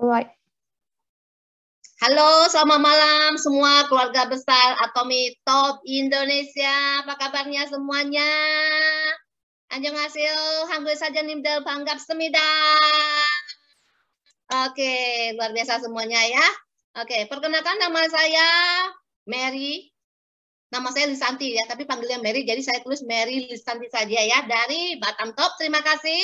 Alright. Halo, selamat malam semua keluarga besar Atomi Top Indonesia. Apa kabarnya semuanya? hasil hampir saja nimdel panggap semida. Oke, luar biasa semuanya ya. Oke, perkenalkan nama saya Mary. Nama saya Lisanti ya, tapi panggilnya Mary, jadi saya tulis Mary Lisanti saja ya dari Batam Top. Terima kasih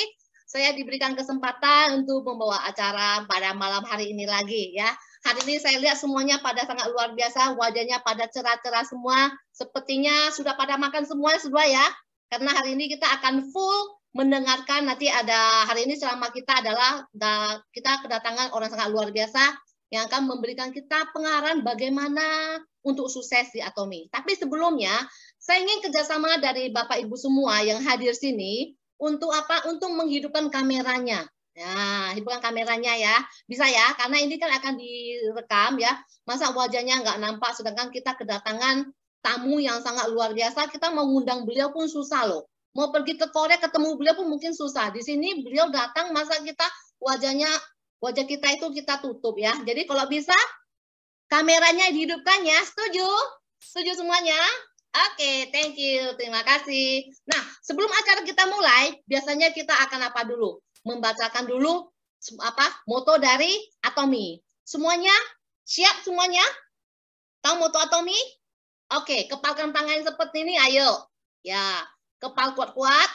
saya diberikan kesempatan untuk membawa acara pada malam hari ini lagi ya. Hari ini saya lihat semuanya pada sangat luar biasa, wajahnya pada cerah-cerah semua. Sepertinya sudah pada makan semua sudah ya. Karena hari ini kita akan full mendengarkan nanti ada hari ini selama kita adalah kita kedatangan orang sangat luar biasa yang akan memberikan kita pengarahan bagaimana untuk sukses di Atomi. Tapi sebelumnya, saya ingin kerjasama dari Bapak Ibu semua yang hadir sini untuk apa? Untuk menghidupkan kameranya. Nah, hidupkan kameranya ya. Bisa ya, karena ini kan akan direkam ya. Masa wajahnya nggak nampak, sedangkan kita kedatangan tamu yang sangat luar biasa, kita mengundang beliau pun susah loh. Mau pergi ke Korea ketemu beliau pun mungkin susah. Di sini beliau datang, masa kita wajahnya, wajah kita itu kita tutup ya. Jadi kalau bisa, kameranya dihidupkan ya. Setuju? Setuju semuanya? Oke, okay, thank you. Terima kasih. Nah, sebelum acara kita mulai, biasanya kita akan apa dulu? Membacakan dulu apa moto dari Atomi. Semuanya siap semuanya? Tahu moto Atomi? Oke, okay, kepalkan tangan seperti ini, ayo. Ya, kepal kuat-kuat.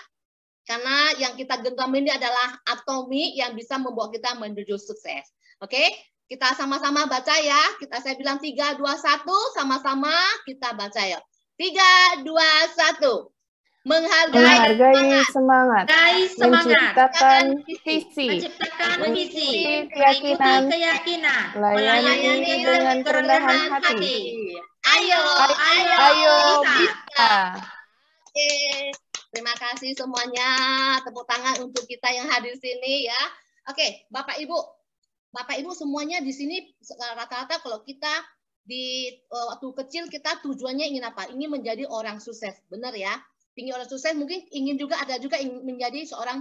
Karena yang kita genggam ini adalah atomi yang bisa membawa kita menuju sukses. Oke, okay? kita sama-sama baca ya. Kita saya bilang 3, 2, 1, sama-sama kita baca ya. Tiga, dua, satu. Menghargai, Menghargai semangat. semangat. semangat. Menciptakan visi. Menciptakan visi. Keyakinan. keyakinan. Melayani dengan kerendahan hati. hati. Ayo, ayo, ayo bisa. bisa. Oke. Terima kasih semuanya. Tepuk tangan untuk kita yang hadir sini ya. Oke, Bapak Ibu. Bapak Ibu semuanya di sini rata-rata kalau kita di e, waktu kecil kita tujuannya ingin apa? Ingin menjadi orang sukses, benar ya? Ingin orang sukses mungkin ingin juga ada juga ingin menjadi seorang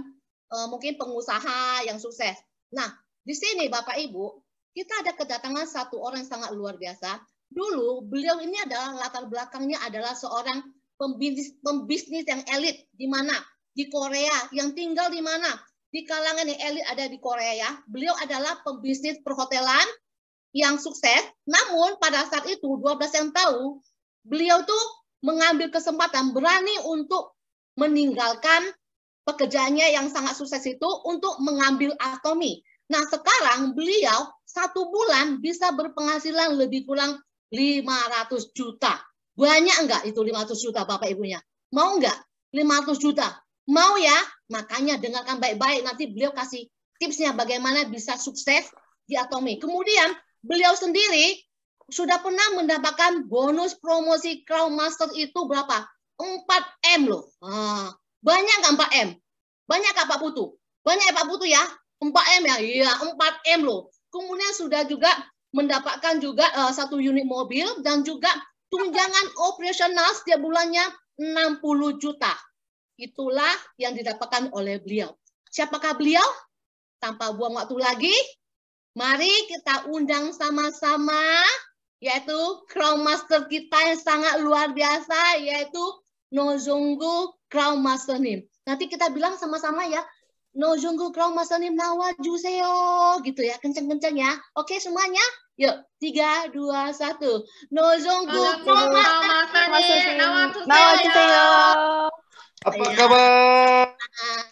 e, mungkin pengusaha yang sukses. Nah, di sini Bapak Ibu, kita ada kedatangan satu orang yang sangat luar biasa. Dulu beliau ini adalah latar belakangnya adalah seorang pembisnis, pembisnis yang elit di mana? Di Korea, yang tinggal di mana? Di kalangan yang elit ada di Korea ya. Beliau adalah pembisnis perhotelan, yang sukses, namun pada saat itu 12 yang tahu, beliau tuh mengambil kesempatan berani untuk meninggalkan pekerjaannya yang sangat sukses itu untuk mengambil atomi. Nah sekarang beliau satu bulan bisa berpenghasilan lebih kurang 500 juta. Banyak enggak itu 500 juta Bapak Ibunya? Mau enggak 500 juta? Mau ya? Makanya dengarkan baik-baik nanti beliau kasih tipsnya bagaimana bisa sukses di Atomi. Kemudian beliau sendiri sudah pernah mendapatkan bonus promosi Crown Master itu berapa? 4M loh. Ah, banyak nggak 4M? Banyak nggak Pak Putu? Banyak ya Pak Putu ya? 4M ya? Iya, 4M loh. Kemudian sudah juga mendapatkan juga uh, satu unit mobil dan juga tunjangan operasional setiap bulannya 60 juta. Itulah yang didapatkan oleh beliau. Siapakah beliau? Tanpa buang waktu lagi, Mari kita undang sama-sama yaitu Crown Master kita yang sangat luar biasa yaitu Nozongo Crown Master Nim. Nanti kita bilang sama-sama ya Nozongo Crown Master Nim Nawajuseo gitu ya kenceng-kenceng ya. Oke semuanya yuk tiga dua satu Nozongo Crown Master Nim Nawajuseo. Iya. Apa kabar? Ah,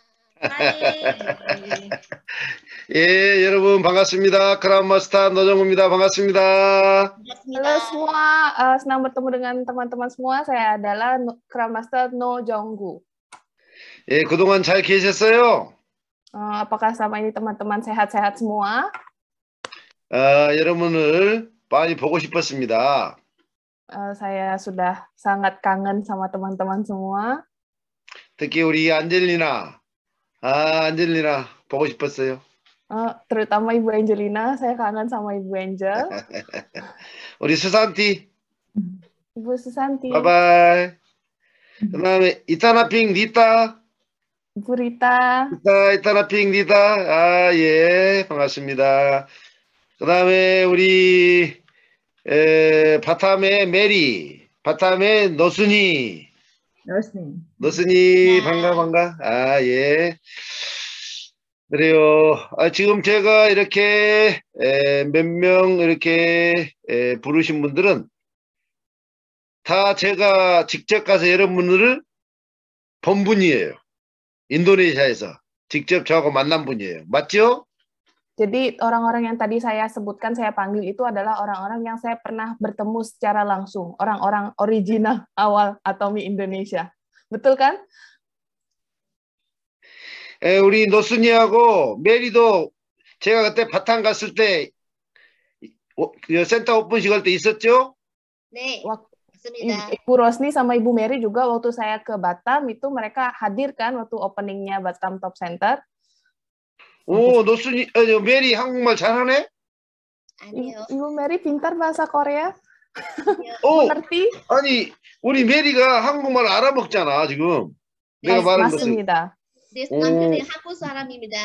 예, 여러분 반갑습니다. Ya, 노정우입니다. 반갑습니다. Halo semua, uh, senang bertemu dengan teman-teman semua. Saya adalah Kramaster Nojonggu. 예, 그동안 잘 계셨어요? Uh, apakah selama ini teman-teman sehat-sehat semua? Uh, 여러분을 많이 보고 싶었습니다. Uh, saya sudah sangat kangen sama teman-teman semua. 특히 우리 안젤리나. Ah, Angelina, 보고 싶었어요. Uh, terutama Ibu Angelina, saya kangen sama Ibu Angel. 우리 수산티. Ibu Susanti. Bye bye. 그다음에 이타나핑 리타. 이부 리타. 리타 이타나핑 리타. 아 예, 반갑습니다. 그다음에 우리 에, 바탐의 메리, 바탐의 노순이. 러스님. 러스님 네. 반가 반가. 아 예. 그래요. 아, 지금 제가 이렇게 몇 명 이렇게 에, 부르신 분들은 다 제가 직접 가서 여러분들을 본 분이에요. 인도네시아에서 직접 저하고 만난 분이에요. 맞죠? Jadi orang-orang yang tadi saya sebutkan saya panggil itu adalah orang-orang yang saya pernah bertemu secara langsung, orang-orang original awal Atomi Indonesia. Betul kan? Eh, 우리 노순이하고 메리도 제가 그때 바탕 갔을 때 오, 센터 open 할때 있었죠? 네. 맞습니다. Ibu Rosni sama Ibu Mary juga waktu saya ke Batam itu mereka hadir kan waktu openingnya Batam Top Center. 오, 노순이, 아니, 메리 한국말 잘하네? 아니요. 이거 메리 a r y pintar 오, 아니, 우리 메리가 한국말 알아먹잖아, 지금. 내가 말한 것은. 맞습니다. 남편이 한국 사람입니다.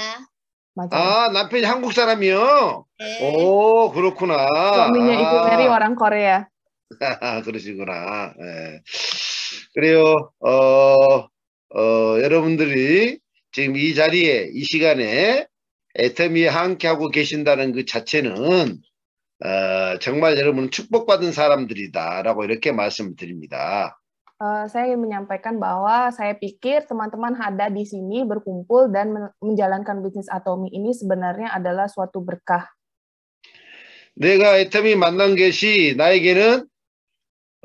맞아요. 아, 남편이 한국 사람이요? 네. 오, 그렇구나. suaminya Ibu 아, 그러시구나. 예. 그래요. 어, 어, 여러분들이 지금 이 자리에 이 시간에 애터미와 함께하고 계신다는 그 자체는 어, 정말 여러분은 축복받은 사람들이다라고 이렇게 말씀드립니다. Uh, saya ingin menyampaikan bahwa saya pikir teman-teman ada di sini berkumpul dan men menjalankan bisnis atomi ini sebenarnya adalah suatu berkah. 내가 애터미 만난 것이 나에게는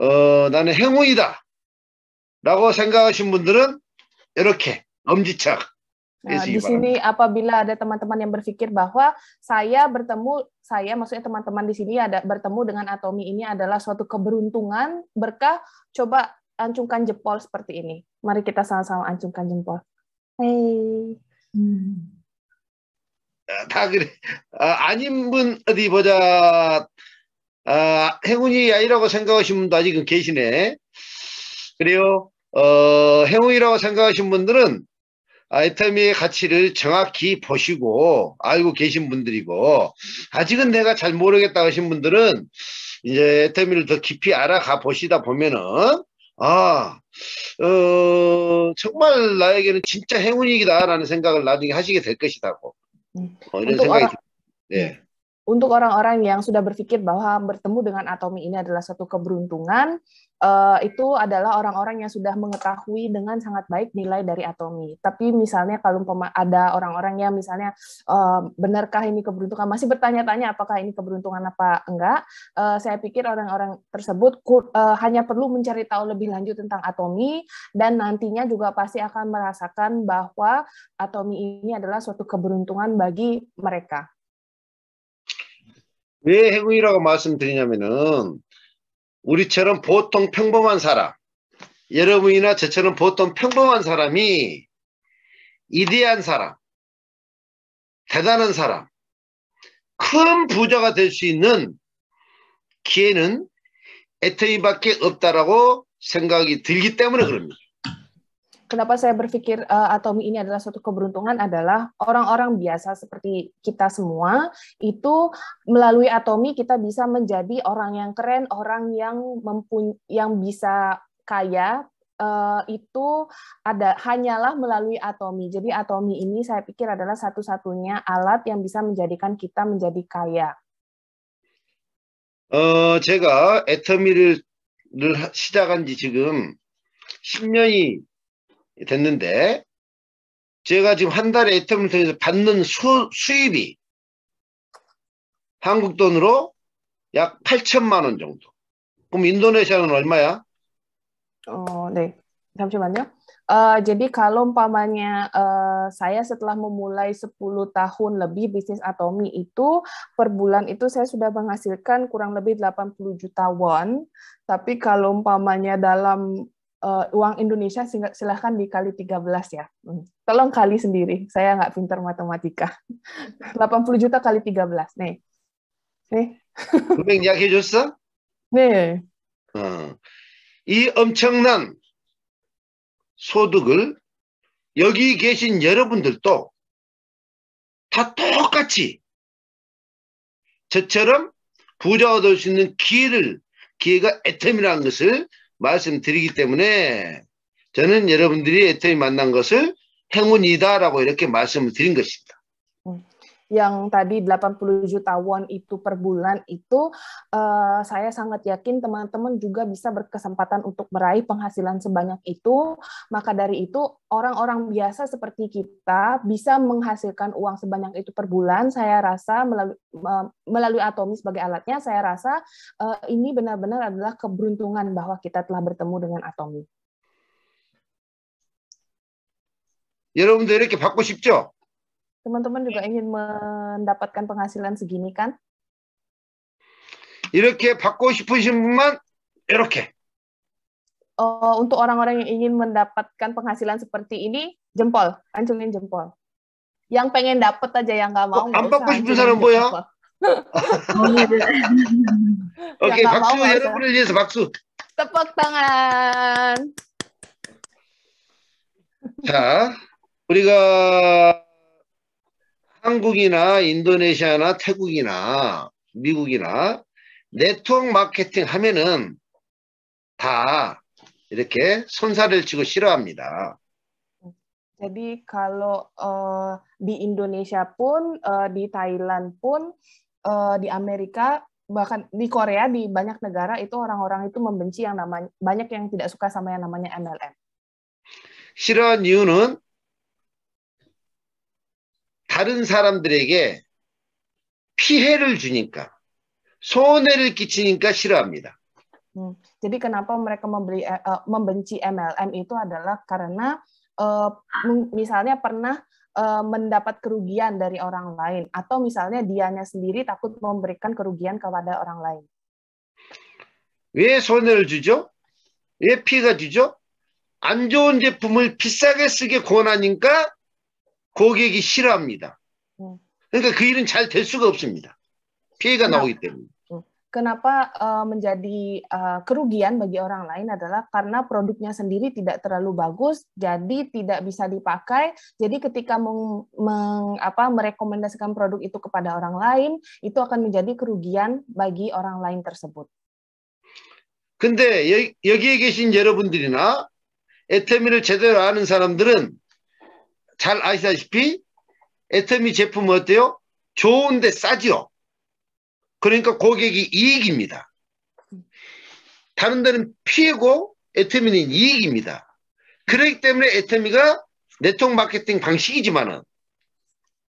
어, 나는 행운이다라고 생각하신 분들은 이렇게 엄지척 Iya nah, di sini apabila ada teman-teman yang berpikir bahwa saya bertemu saya maksudnya teman-teman di sini ada bertemu dengan atomi ini adalah suatu keberuntungan berkah coba ancungkan jempol seperti ini. Mari kita sama-sama ancungkan jempol. Hey. 그래. 아닌 분 보자. Eh, 행운이 아니라고 아직은 계시네. 그래요. 어, 행운이라고 생각하신 분들은 아이템의 가치를 정확히 보시고 알고 계신 분들이고 아직은 내가 잘 모르겠다 하신 분들은 이제 아이템을 더 깊이 알아가 보시다 보면은 아, 어, 정말 나에게는 진짜 행운이다라는 생각을 나중에 하시게 될 것이다고 네. 어, 이런 생각이 듭니다. 네. 네. untuk orang-orang yang sudah berpikir bahwa bertemu dengan Atomi ini adalah satu keberuntungan, eh, itu adalah orang-orang yang sudah mengetahui dengan sangat baik nilai dari Atomi. Tapi misalnya kalau ada orang-orang yang misalnya eh, benarkah ini keberuntungan, masih bertanya-tanya apakah ini keberuntungan apa enggak, eh, saya pikir orang-orang tersebut hanya perlu mencari tahu lebih lanjut tentang Atomi dan nantinya juga pasti akan merasakan bahwa Atomi ini adalah suatu keberuntungan bagi mereka. 왜 행위라고 말씀드리냐면은 우리처럼 보통 평범한 사람 여러분이나 저처럼 보통 평범한 사람이 이대한 사람 대단한 사람 큰 부자가 될 수 있는 기회는 에터이밖에 없다라고 생각이 들기 때문에 그럽니다. kenapa saya berpikir uh, Atomi ini adalah suatu keberuntungan adalah orang-orang biasa seperti kita semua itu melalui Atomi kita bisa menjadi orang yang keren, orang yang mempunyai yang bisa kaya uh, itu ada hanyalah melalui Atomi. Jadi Atomi ini saya pikir adalah satu-satunya alat yang bisa menjadikan kita menjadi kaya. 어, 제가 애터미를 시작한 지 지금 10년이 됐는데 제가 지금 한 달에 애템을 통해서 받는 수, 수입이 한국 돈으로 약 8천만 원 정도. 그럼 인도네시아는 얼마야? 어, 네. 잠시만요. Uh, jadi kalau umpamanya uh, saya setelah memulai 10 tahun lebih bisnis Atomi itu per bulan itu saya sudah menghasilkan kurang lebih 80 juta won. Tapi kalau umpamanya dalam uh, uang Indonesia silahkan dikali 13 ya. Hmm. Tolong kali sendiri, saya nggak pinter matematika. 80 juta kali 13, nih. nih. Nih. 이야기해 줬어? 네. 어. 이 엄청난 소득을 여기 계신 여러분들도 다 똑같이 저처럼 부자 얻을 수 있는 기회를 기회가 애템이라는 것을 말씀드리기 때문에 저는 여러분들이 애터미 만난 것을 행운이다라고 이렇게 말씀을 드린 것입니다. yang tadi 80 juta won itu per bulan itu uh, saya sangat yakin teman-teman juga bisa berkesempatan untuk meraih penghasilan sebanyak itu. Maka dari itu orang-orang biasa seperti kita bisa menghasilkan uang sebanyak itu per bulan. Saya rasa melalui uh, melalui Atomi sebagai alatnya saya rasa uh, ini benar-benar adalah keberuntungan bahwa kita telah bertemu dengan Atomi. 여러분들 이렇게 받고 싶죠? Teman-teman juga iya. ingin mendapatkan penghasilan segini kan? 이렇게 받고 싶으신 분만 이렇게. Uh, untuk orang-orang yang ingin mendapatkan penghasilan seperti ini, jempol, ancungin jempol. Yang pengen dapat aja yang nggak mau. 안 받고 싶은 사람 뭐야? 오케이 박수 mau, 여러분을 위해서 박수. tepuk tangan. 자, 우리가 한국이나 인도네시아나 태국이나 미국이나 네트워크 마케팅 하면은 다 이렇게 손사를 치고 싫어합니다. Jadi kalau uh, di Indonesia pun, uh, di Thailand pun, uh, di Amerika bahkan di Korea di banyak negara itu orang-orang itu membenci yang namanya banyak yang tidak suka sama yang namanya MLM. 싫어한 이유는 다른 사람들에게 피해를 주니까 손해를 끼치니까 싫어합니다. 음, jadi kenapa mereka membeli, uh, membenci MLM itu adalah karena uh, misalnya pernah uh, mendapat kerugian dari orang lain atau misalnya dianya sendiri takut memberikan kerugian kepada orang lain. 왜 손해를 주죠? 왜 피해가 주죠? 안 좋은 제품을 비싸게 쓰게 권하니까 고객이 싫어합니다. 그러니까 그 일은 잘 될 수가 없습니다. 피해가 나오기 때문에. kenapa uh, menjadi uh, kerugian bagi orang lain adalah karena produknya sendiri tidak terlalu bagus, jadi tidak bisa dipakai. Jadi ketika meng, meng, apa, merekomendasikan produk itu kepada orang lain, itu akan menjadi kerugian bagi orang lain tersebut. 근데 여기에 계신 여러분들이나 에테미를 제대로 아는 사람들은 잘 아시다시피 애터미 제품은 어때요? 좋은데 싸죠 그러니까 고객이 이익입니다. 다른 데는 피해고 애터미는 이익입니다. 그렇기 때문에 애터미가 네트워크 마케팅 방식이지만은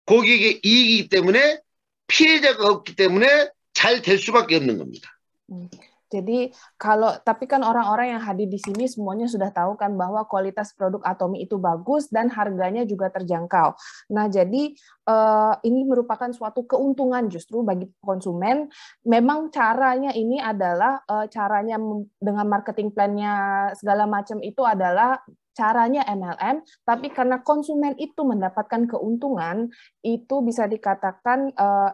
고객의 이익이기 때문에 피해자가 없기 때문에 잘 될 수밖에 없는 겁니다. 음. Jadi kalau tapi kan orang-orang yang hadir di sini semuanya sudah tahu kan bahwa kualitas produk Atomi itu bagus dan harganya juga terjangkau. Nah, jadi eh, ini merupakan suatu keuntungan justru bagi konsumen. Memang caranya ini adalah eh, caranya dengan marketing plan-nya segala macam itu adalah caranya MLM, tapi karena konsumen itu mendapatkan keuntungan, itu bisa dikatakan eh,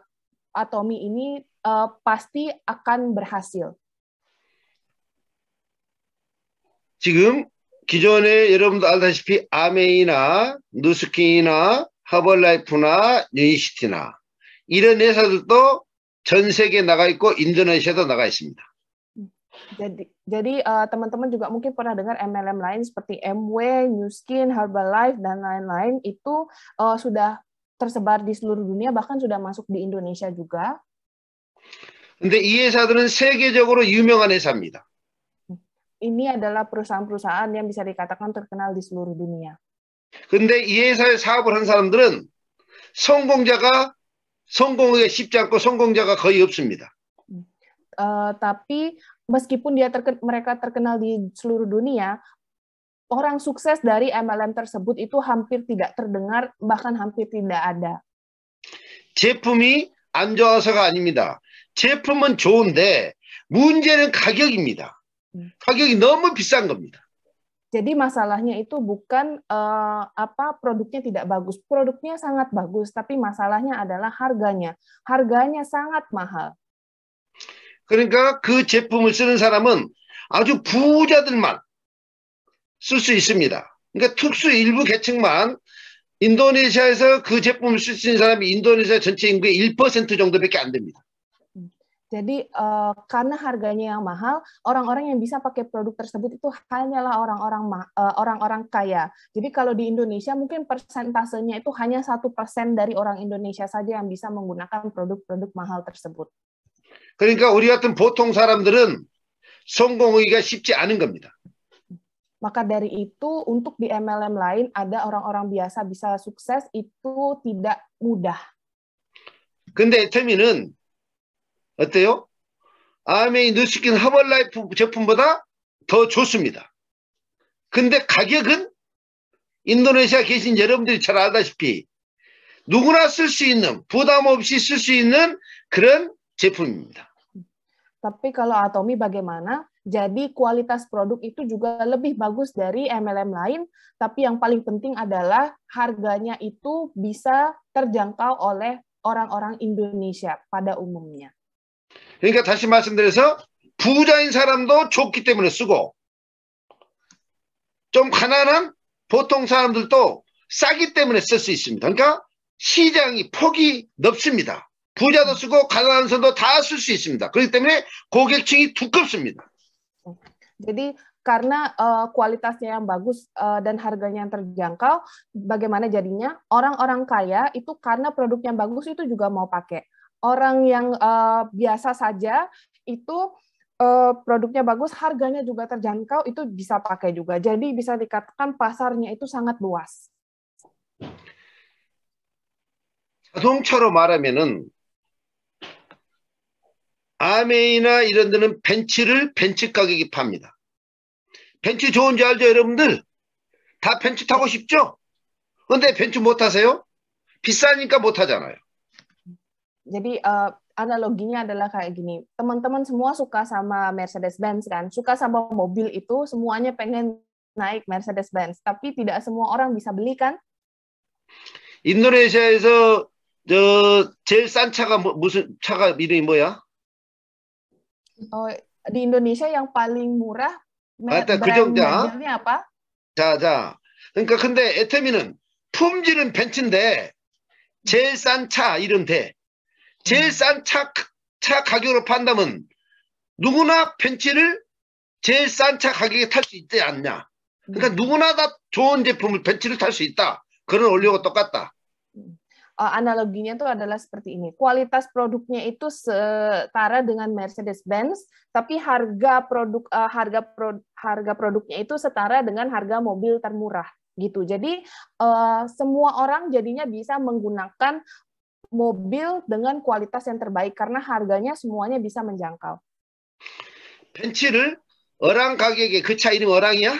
Atomi ini pasti akan berhasil. 지금 기존에 여러분도 알다시피 아메이나 누스킨이나 허벌라이프나 유니시티나 이런 회사들도 전 세계에 나가 있고 인도네시아도 나가 있습니다. Jadi, jadi uh, teman-teman juga mungkin pernah dengar MLM lain seperti MW, New Skin, Herbalife dan lain-lain itu uh, sudah tersebar di seluruh dunia bahkan sudah masuk di Indonesia juga. 근데 이 회사들은 세계적으로 유명한 회사입니다. ini adalah perusahaan-perusahaan yang bisa dikatakan terkenal di seluruh dunia. 근데 이 회사에 사업을 한 사람들은 성공자가 성공하기 쉽지 않고 성공자가 거의 없습니다. Uh, tapi meskipun dia terken, mereka terkenal di seluruh dunia, orang sukses dari MLM tersebut itu hampir tidak terdengar bahkan hampir tidak ada. 제품이 안 좋아서가 아닙니다. 제품은 좋은데 문제는 가격입니다. 가격이 너무 비싼 겁니다. Jadi masalahnya itu bukan uh, apa produknya tidak bagus, produknya sangat bagus, tapi masalahnya adalah harganya. Harganya sangat mahal. 그러니까 그 제품을 쓰는 사람은 아주 부자들만 쓸 수 있습니다. 그러니까 특수 일부 계층만 인도네시아에서 그 제품을 쓸 수 있는 사람이 인도네시아 전체 인구의 1% 정도밖에 안 됩니다. Jadi uh, karena harganya yang mahal, orang-orang yang bisa pakai produk tersebut itu hanyalah orang-orang uh, orang-orang kaya. Jadi kalau di Indonesia mungkin persentasenya itu hanya satu persen dari orang Indonesia saja yang bisa menggunakan produk-produk mahal tersebut. 그러니까 우리 같은 보통 사람들은 성공하기가 쉽지 않은 겁니다. Maka dari itu untuk di MLM lain ada orang-orang biasa bisa sukses itu tidak mudah. 근데 어때요? 아메이 누스킨 하벌라이프 제품보다 더 좋습니다. 근데 가격은 인도네시아 계신 여러분들이 잘 알다시피 누구나 쓸 수 있는 부담 없이 쓸 수 있는 그런 제품입니다. Tapi kalau Atomi bagaimana? Jadi kualitas produk itu juga lebih bagus dari MLM lain, tapi yang paling penting adalah harganya itu bisa terjangkau oleh orang-orang Indonesia pada umumnya. 그러니까 다시 말씀드려서 부자인 사람도 좋기 때문에 쓰고 좀 가난한 보통 사람들도 싸기 때문에 쓸 수 있습니다. 그러니까 시장이 폭이 넓습니다. 부자도 쓰고 가난한 사람도 다 쓸 수 있습니다. 그렇기 때문에 고객층이 두껍습니다. Jadi karena uh, kualitasnya yang bagus uh, dan harganya yang terjangkau, bagaimana jadinya orang-orang kaya itu karena produknya bagus itu juga mau pakai. orang yang uh, biasa saja itu uh, produknya bagus, harganya juga terjangkau, itu bisa pakai juga. Jadi bisa dikatakan pasarnya itu sangat luas. 자동차로 말하면은 아메이나 이런 데는 벤츠를 벤츠 가격에 팝니다. 벤츠 좋은 줄 알죠, 여러분들? 다 벤츠 타고 싶죠? 근데 벤츠 못 타세요? 비싸니까 못 타잖아요. Jadi uh, analoginya adalah kayak gini, teman-teman semua suka sama Mercedes-Benz kan, suka sama mobil itu semuanya pengen naik Mercedes-Benz, tapi tidak semua orang bisa beli kan? Indonesia에서 저 제일 싼 차가 무슨 차가 이름이 뭐야? Oh di Indonesia yang paling murah 맞다, 그 정도야. apa? 자, 자. 그러니까 근데 에테미는 품질은 벤츠인데 제일 싼차 이름 돼. 제일 싼 차, 차 가격으로 판다면 누구나 벤츠를 제일 싼 차 가격에 탈 수 있지 않냐. 그러니까 누구나 다 좋은 제품을 벤츠를 탈수 있다. 그런 원리하고 똑같다. uh, analoginya itu adalah seperti ini. Kualitas produknya itu setara dengan Mercedes-Benz, tapi harga produk uh, harga pro, harga produknya itu setara dengan harga mobil termurah gitu. Jadi uh, semua orang jadinya bisa menggunakan mobil dengan kualitas yang terbaik karena harganya semuanya bisa menjangkau. Pencil? Orang 가격에 그차 이름 어랑이야?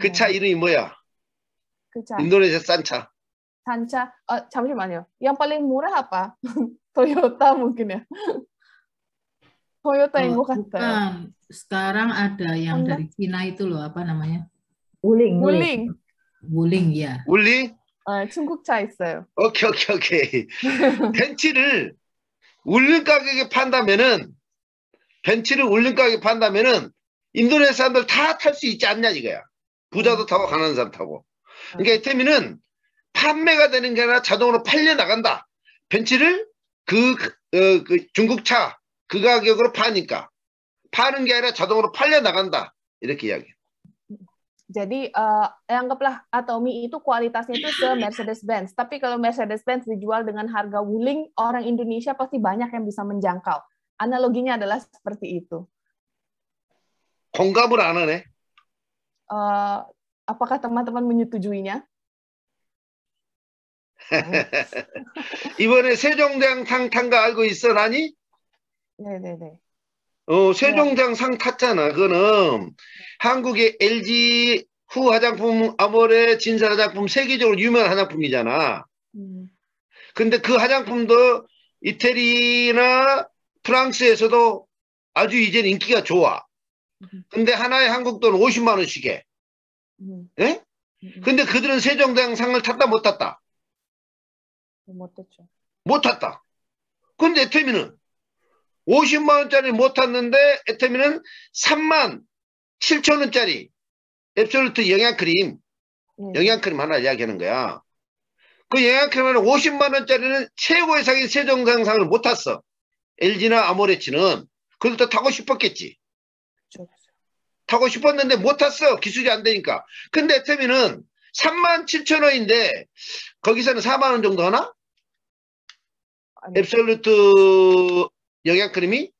그차 네. 이름이 뭐야? 그 차. 인도네시아 싼 차. 싼 차? 어, 잠시만요. Yang paling murah apa? Toyota mungkin ya. Toyota yang oh, bukan. Ya. Sekarang ada yang dari Cina itu loh, apa namanya? Wuling. Wuling. Wuling ya. Wuling? 아, 중국차 있어요. 오케이, 오케이, 오케이. 벤치를울릉 가격에 판다면은, 벤치를울릉 가격에 판다면은, 인도네시아 사람들 다 탈 수 있지 않냐, 이거야. 부자도 타고, 가난한 사람 타고. 그러니까 이태민은 판매가 되는 게 아니라 자동으로 팔려 나간다. 벤치를 그, 그 어, 그 중국차 그 가격으로 파니까. 파는 게 아니라 자동으로 팔려 나간다. 이렇게 이야기해. Jadi uh, anggaplah Atomi itu kualitasnya itu se Mercedes Benz. Tapi kalau Mercedes Benz dijual dengan harga wuling, orang Indonesia pasti banyak yang bisa menjangkau. Analoginya adalah seperti itu. 공감을 안 하네. Uh, apakah teman-teman menyetujuinya? Ini 이번에 세종대왕 탕탕가 알고 있어, 나니? 네네네. 어, 세종장 상 탔잖아. 그거는 한국의 LG 후 화장품, 아모레 진사 화장품 세계적으로 유명한 화장품이잖아. 음. 근데 그 화장품도 이태리나 프랑스에서도 아주 이젠 인기가 좋아. 음. 근데 하나의 한국 돈 50만 원씩 에 음. 예? 음. 근데 그들은 세종장 상을 탔다 못 탔다? 못 탔죠. 못 탔다. 근데 태미는 50만 원짜리 못 탔는데 에테미는 3만 7천 원짜리 앱솔루트 영양 크림 네. 영양 크림 하나 이야기하는 거야. 그 영양 크림은 50만 원짜리는 최고의 상인 세종상상을 못 탔어. LG나 아모레치는 그것도 타고 싶었겠지. 타고 싶었는데 못 탔어. 기술이 안 되니까. 근데 에테미는 3만 7천 원인데 거기서는 4만 원 정도 하나? 아니. 앱솔루트 영양 크림이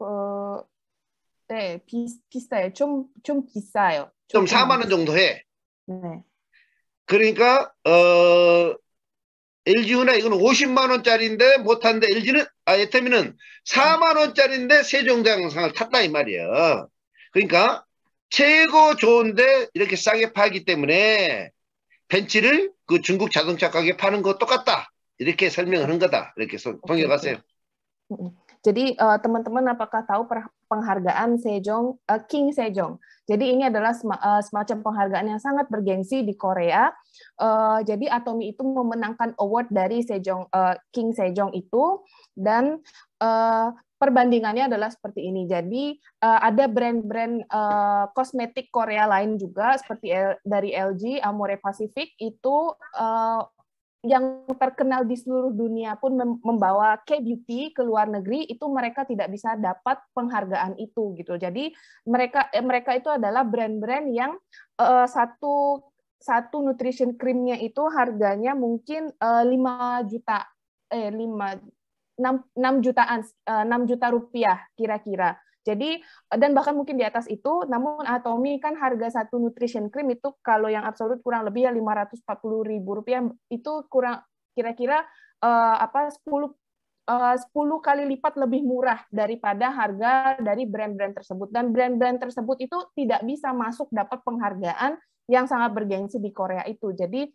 어, 그, 네, 비, 비싸요. 좀, 좀 비싸요. 좀, 4만 원 정도 해. 네. 그러니까 어, LG우나 이건 50만 원짜리인데 못한데 LG는 아 에테미는 4만 원짜리인데 세종대왕상을 탔다 이 말이야. 그러니까 최고 좋은데 이렇게 싸게 팔기 때문에 벤치를그 중국 자동차 가게 파는 거 똑같다. 이렇게 설명하는 거다. 이렇게 통역하세요. Jadi eh, teman-teman apakah tahu penghargaan Sejong eh, King Sejong? Jadi ini adalah eh, semacam penghargaan yang sangat bergengsi di Korea. Jadi Atomi itu memenangkan award dari Sejong King Sejong itu dan perbandingannya adalah seperti ini. Jadi ada brand-brand kosmetik Korea lain juga seperti dari LG, Amore Pacific itu yang terkenal di seluruh dunia pun membawa K-beauty ke luar negeri itu mereka tidak bisa dapat penghargaan itu gitu. Jadi mereka eh, mereka itu adalah brand-brand yang uh, satu satu nutrition creamnya itu harganya mungkin uh, eh, 5 juta eh 5 6, 6 jutaan 6 juta rupiah kira-kira. Jadi eh, dan bahkan mungkin di atas itu, namun Atomi ah, kan harga satu nutrition cream itu kalau yang absolut kurang lebih ya ribu rupiah itu kurang kira-kira uh, apa 10 10 eh, kali lipat lebih murah daripada harga dari brand-brand tersebut dan brand-brand tersebut itu tidak bisa masuk dapat penghargaan yang sangat bergensi di Korea itu. Jadi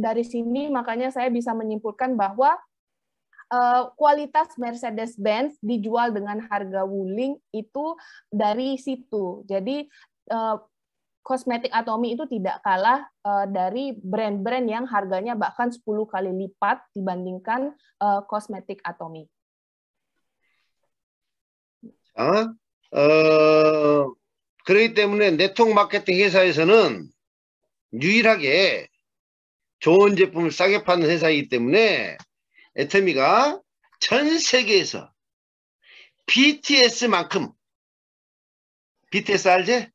dari sini makanya saya bisa menyimpulkan bahwa uh, kualitas Mercedes-Benz dijual dengan harga wuling itu dari situ. Jadi uh, kosmetik Atomi itu tidak kalah uh, dari brand-brand yang harganya bahkan 10 kali lipat dibandingkan uh, kosmetik Atomi. Ah, 어, 그렇기 때문에 네트워크 마케팅 회사에서는 유일하게 좋은 제품을 싸게 파는 회사이기 때문에 애터미가 전 세계에서 BTS만큼 BTS 알지?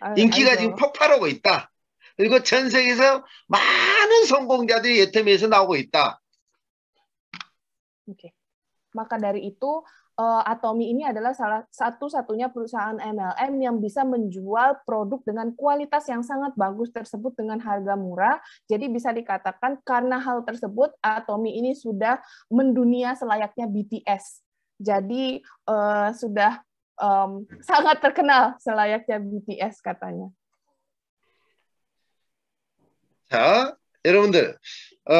아, 인기가 알죠. 지금 폭발하고 있다. 그리고 전 세계에서 많은 성공자들이 애터미에서 나오고 있다. 오케이. Okay. Maka dari itu Eh, Atomi ini adalah salah satu-satunya perusahaan MLM yang bisa menjual produk dengan kualitas yang sangat bagus tersebut dengan harga murah. Jadi bisa dikatakan karena hal tersebut Atomi ini sudah mendunia selayaknya BTS. Jadi uh, sudah um, sangat terkenal selayaknya BTS katanya. Ya, 여러분들 어,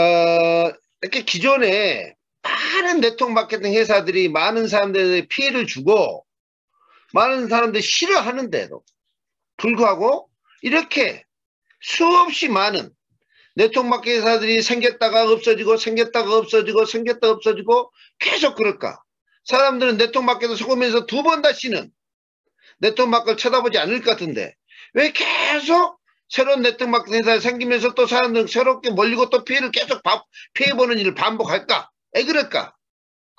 이렇게 기존에 많은 네트워크 마케팅 회사들이 많은 사람들에 피해를 주고 많은 사람들이 싫어하는데도 불구하고 이렇게 수없이 많은 네트워크 마케팅 회사들이 생겼다가 없어지고 생겼다가 없어지고 생겼다가 없어지고 계속 그럴까? 사람들은 네트워크 마켓을 속으면서 두 번 다시는 네트워크 마켓을 쳐다보지 않을 것 같은데 왜 계속 새로운 네트워크 마팅 회사가 생기면서 또 사람들은 새롭게 몰리고 또 피해를 계속 피해보는 일을 반복할까? 왜 그럴까?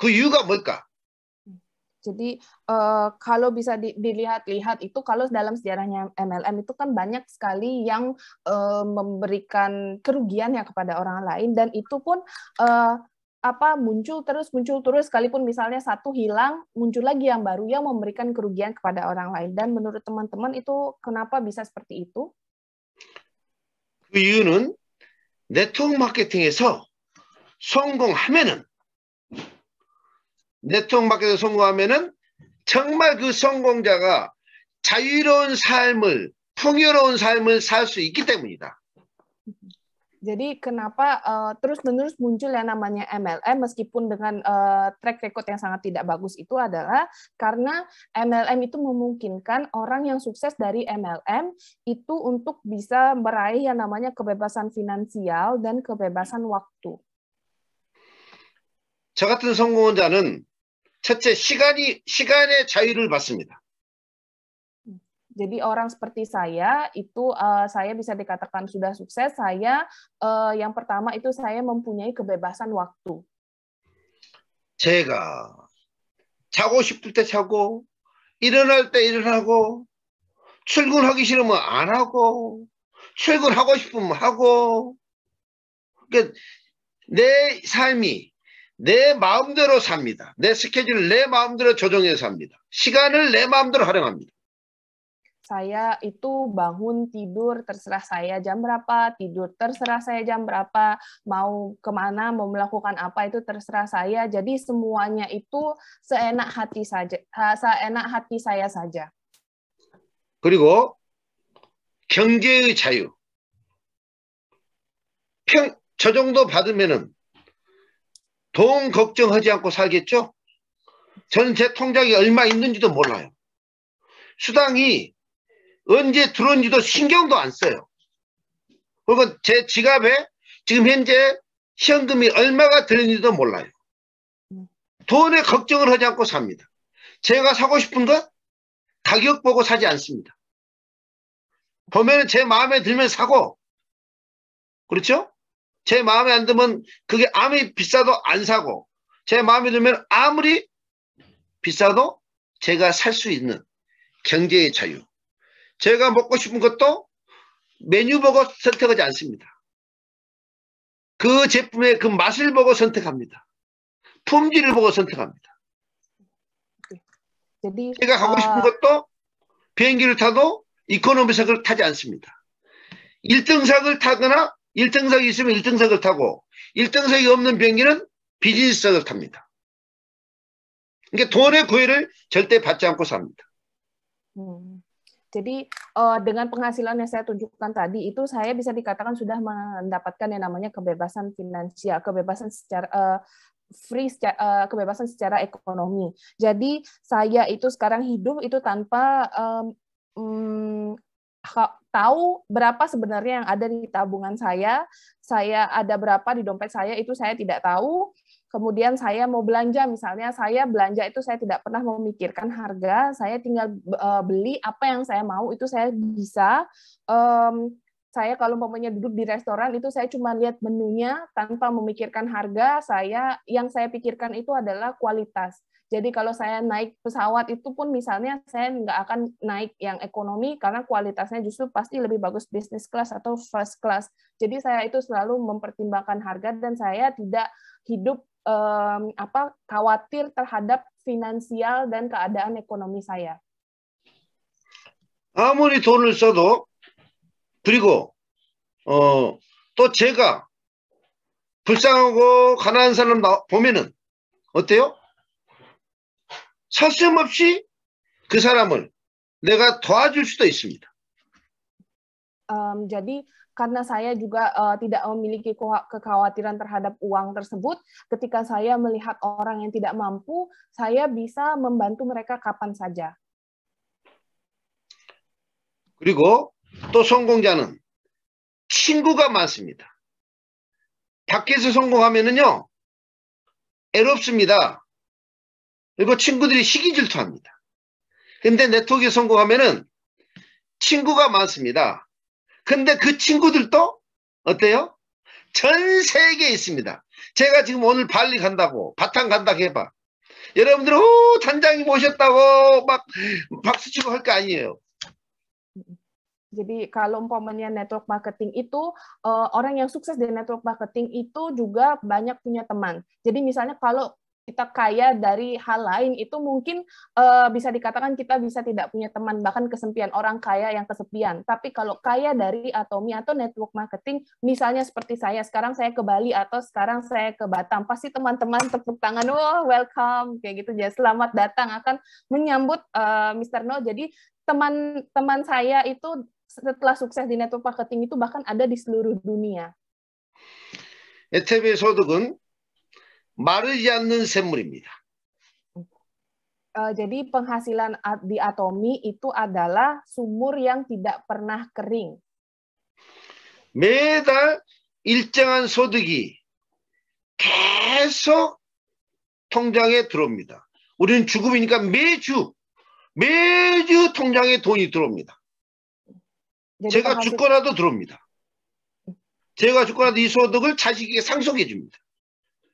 그 이유가 뭘까? Jadi uh, kalau bisa di, dilihat-lihat itu kalau dalam sejarahnya MLM itu kan banyak sekali yang uh, memberikan kerugian ya kepada orang lain dan itu pun uh, apa muncul terus muncul terus sekalipun misalnya satu hilang muncul lagi yang baru yang memberikan kerugian kepada orang lain dan menurut teman-teman itu kenapa bisa seperti itu? 그 이유는 네트워크 마케팅에서 성공하면은 내통 밖에서 성공하면은 정말 그 성공자가 자유로운 삶을 풍요로운 삶을 살 수 있기 때문이다. Jadi kenapa uh, terus-menerus muncul yang namanya MLM meskipun dengan uh, track record yang sangat tidak bagus itu adalah karena MLM itu memungkinkan orang yang sukses dari MLM itu untuk bisa meraih yang namanya kebebasan finansial dan kebebasan waktu. 저 같은 성공자는 첫째, 시간이 시간의 자유를 받습니다. Jadi orang seperti saya itu uh, saya bisa dikatakan sudah sukses. Saya uh, yang pertama itu saya mempunyai kebebasan waktu. 제가 자고 싶을 때 자고 일어날 때 일어나고 출근하기 싫으면 안 하고 출근하고 싶으면 하고 그러니까 내 삶이 내 마음대로 삽니다. 내 스케줄을 내 마음대로 조정해서 삽니다. 시간을 내 마음대로 활용합니다. Saya itu bangun tidur terserah saya jam berapa, tidur terserah saya jam berapa, mau kemana, mau melakukan apa itu terserah saya. Jadi semuanya itu seenak hati saja, seenak hati saya saja. 그리고 경제의 자유. 평, 저 정도 받으면은 돈 걱정하지 않고 살겠죠? 전는제 통장에 얼마 있는지도 몰라요. 수당이 언제 들어온지도 신경도 안 써요. 그리고 제 지갑에 지금 현재 현금이 얼마가 들어는지도 몰라요. 돈에 걱정을 하지 않고 삽니다. 제가 사고 싶은 것 가격 보고 사지 않습니다. 보면 제 마음에 들면 사고 그렇죠? 제 마음에 안 들면 그게 아무리 비싸도 안 사고 제 마음에 들면 아무리 비싸도 제가 살 수 있는 경제의 자유. 제가 먹고 싶은 것도 메뉴 보고 선택하지 않습니다. 그 제품의 그 맛을 보고 선택합니다. 품질을 보고 선택합니다. 네. 네. 제가 가고 아. 싶은 것도 비행기를 타도 이코노미석을 타지 않습니다. 1등석을 타거나 1등석이 있으면 1등석을 타고 1등석이 없는 비행기는 비즈니스석을 탑니다. 그러니까 돈의 구애를 절대 받지 않고 삽니다. 음. Jadi uh, dengan penghasilan yang saya tunjukkan tadi itu saya bisa dikatakan sudah mendapatkan yang namanya kebebasan finansial, kebebasan secara uh, free secara, uh, kebebasan secara ekonomi. Jadi saya itu sekarang hidup itu tanpa um, um, tahu berapa sebenarnya yang ada di tabungan saya, saya ada berapa di dompet saya itu saya tidak tahu. Kemudian saya mau belanja misalnya saya belanja itu saya tidak pernah memikirkan harga, saya tinggal eh, beli apa yang saya mau itu saya bisa saya kalau umpamanya duduk di restoran itu saya cuma lihat menunya tanpa memikirkan harga saya yang saya pikirkan itu adalah kualitas jadi kalau saya naik pesawat itu pun misalnya saya nggak akan naik yang ekonomi karena kualitasnya justru pasti lebih bagus bisnis kelas atau first class jadi saya itu selalu mempertimbangkan harga dan saya tidak hidup um, apa khawatir terhadap finansial dan keadaan ekonomi saya 아무리 돈을 써도 그리고 어, 또 제가 불쌍하고 가난한 사람 나, 보면은 어때요? 서슴없이 그 사람을 내가 도와줄 수도 있습니다. Um, jadi karena saya juga uh, tidak memiliki kekhawatiran terhadap uang tersebut, ketika saya melihat orang yang tidak mampu, saya bisa membantu mereka kapan saja. 그리고 또 성공자는 친구가 많습니다. 밖에서 성공하면은요, 애롭습니다. 그리고 친구들이 시기 질투합니다. 근데 네트워크에 성공하면은 친구가 많습니다. 근데 그 친구들도 어때요? 전 세계에 있습니다. 제가 지금 오늘 발리 간다고, 바탕 간다고 해봐. 여러분들, 오, 단장이 모셨다고 막 박수치고 할 거 아니에요. Jadi kalau umpamanya network marketing itu eh, orang yang sukses di network marketing itu juga banyak punya teman. Jadi misalnya kalau kita kaya dari hal lain itu mungkin uh, bisa dikatakan kita bisa tidak punya teman bahkan kesepian orang kaya yang kesepian. Tapi kalau kaya dari atomi atau network marketing misalnya seperti saya sekarang saya ke Bali atau sekarang saya ke Batam pasti teman-teman tepuk tangan wah welcome kayak gitu ya selamat datang akan menyambut uh, eh, Mr. No. Jadi teman-teman saya itu setelah sukses di network marketing itu bahkan ada di seluruh dunia. 에테베 소득은 마르지 않는 샘물입니다. jadi penghasilan di atomi itu adalah sumur yang tidak pernah kering. 매달 일정한 소득이 계속 통장에 들어옵니다. 우리는 주급이니까 매주 매주 통장에 돈이 들어옵니다. 제가 죽거나도 들어옵니다. 제가 죽거나도 이 소득을 자식에게 상속해 줍니다.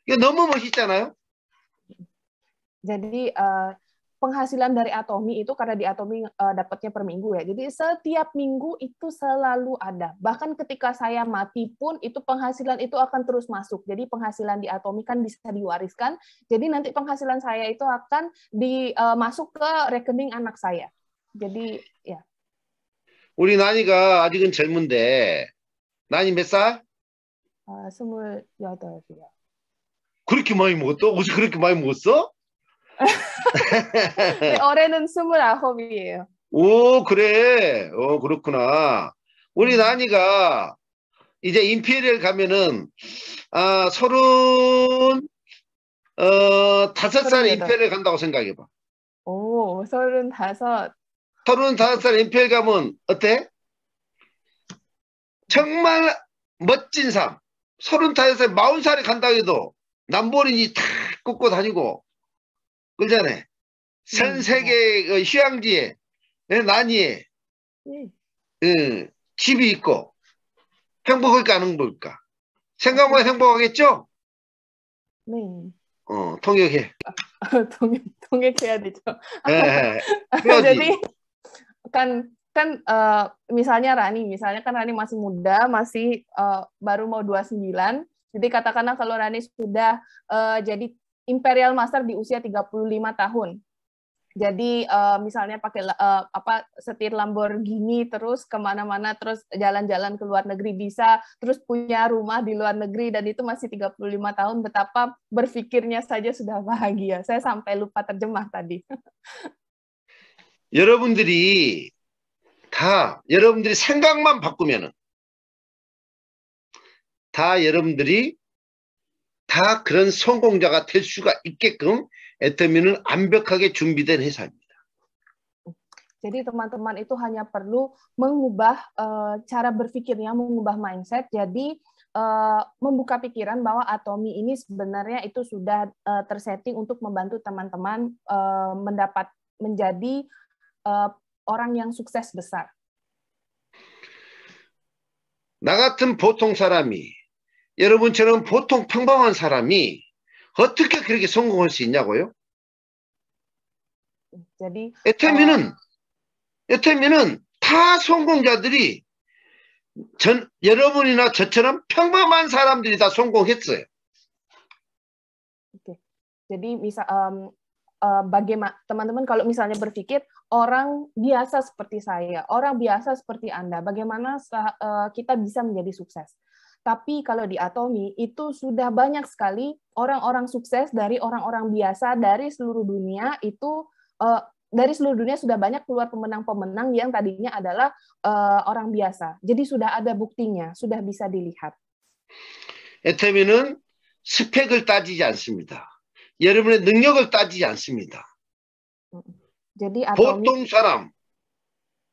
이게 너무 멋있잖아요. Jadi penghasilan dari Atomi itu karena di Atomi dapatnya per minggu ya. Jadi setiap minggu itu selalu ada. Bahkan ketika saya mati pun itu penghasilan itu akan terus masuk. Jadi penghasilan di Atomi kan bisa diwariskan. Jadi nanti penghasilan saya itu akan dimasuk ke rekening anak saya. Jadi ya. 우리 나니가 아직은 젊은데 나니 몇 살? 아, 스물이요 그렇게 많이 먹었어? 어제 그렇게 많이 먹었어? 네, 올해는 스물이에요 오, 그래. 어, 그렇구나. 우리 음. 나니가 이제 임페리얼 가면은 아, 서른 어, 다섯 살 임페리얼 간다고 생각해 봐. 오, 서른다섯. 서른 다섯 살 MPL 가면 어때? 정말 멋진 삶. 서른 다섯 살 마흔 살에 간다 해도 남보린이 탁 꽂고 다니고 그러잖아요. 전 음, 세계의 그 휴양지에 네, 난이에 응. 음. 응, 그 집이 있고 행복할까 안 행복할까? 생각만 음. 행복하겠죠? 네. 어, 통역해. 아, 통역, 통역해야 되죠. 네. 네. kan kan uh, misalnya Rani, misalnya kan Rani masih muda, masih uh, baru mau 29. Jadi katakanlah kalau Rani sudah uh, jadi Imperial Master di usia 35 tahun. Jadi uh, misalnya pakai uh, apa setir Lamborghini terus kemana-mana terus jalan-jalan ke luar negeri bisa terus punya rumah di luar negeri dan itu masih 35 tahun betapa berpikirnya saja sudah bahagia. Saya sampai lupa terjemah tadi. 여러분들이 다 여러분들이 생각만 바꾸면은 다 여러분들이 다 그런 성공자가 될 수가 있게끔 애터미는 완벽하게 준비된 회사입니다. Jadi teman-teman itu hanya perlu mengubah uh, cara berpikirnya, mengubah mindset. Jadi uh, membuka pikiran bahwa Atomi ini sebenarnya itu sudah uh, tersetting untuk membantu teman-teman uh, mendapat menjadi uh, orang yang sukses besar. 나 같은 보통 사람이 여러분처럼 보통 평범한 사람이 어떻게 그렇게 성공할 수 있냐고요? j a 에테미는 에테미는 다 성공자들이 전 여러분이나 저처럼 평범한 사람들이 다 성공했어요. Okay. Jadi uh, eh, bagaimana teman-teman kalau misalnya berpikir orang biasa seperti saya, orang biasa seperti Anda, bagaimana uh, kita bisa menjadi sukses. Tapi kalau di Atomi itu sudah banyak sekali orang-orang sukses dari orang-orang biasa dari seluruh dunia itu uh, dari seluruh dunia sudah banyak keluar pemenang-pemenang yang tadinya adalah uh, orang biasa. Jadi sudah ada buktinya, sudah bisa dilihat. 에테미는 스펙을 따지지 않습니다. 여러분의 능력을 따지지 않습니다. 보통 사람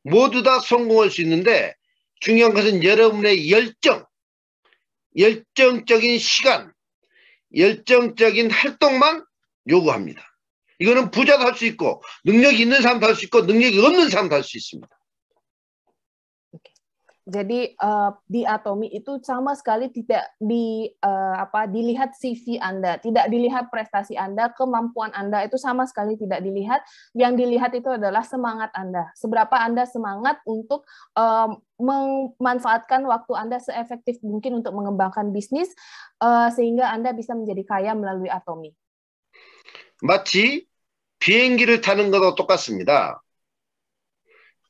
모두 다 성공할 수 있는데 중요한 것은 여러분의 열정, 열정적인 시간, 열정적인 활동만 요구합니다. 이거는 부자도 할 수 있고 능력이 있는 사람도 할 수 있고 능력이 없는 사람도 할 수 있습니다. Jadi eh, di atomi itu sama sekali tidak di eh, apa dilihat CV Anda, tidak dilihat prestasi Anda, kemampuan Anda itu sama sekali tidak dilihat. Yang dilihat itu adalah semangat Anda. Seberapa Anda semangat untuk eh, memanfaatkan waktu Anda seefektif mungkin untuk mengembangkan bisnis sehingga Anda bisa menjadi kaya melalui atomi. 마치 비행기를 타는 것도 똑같습니다.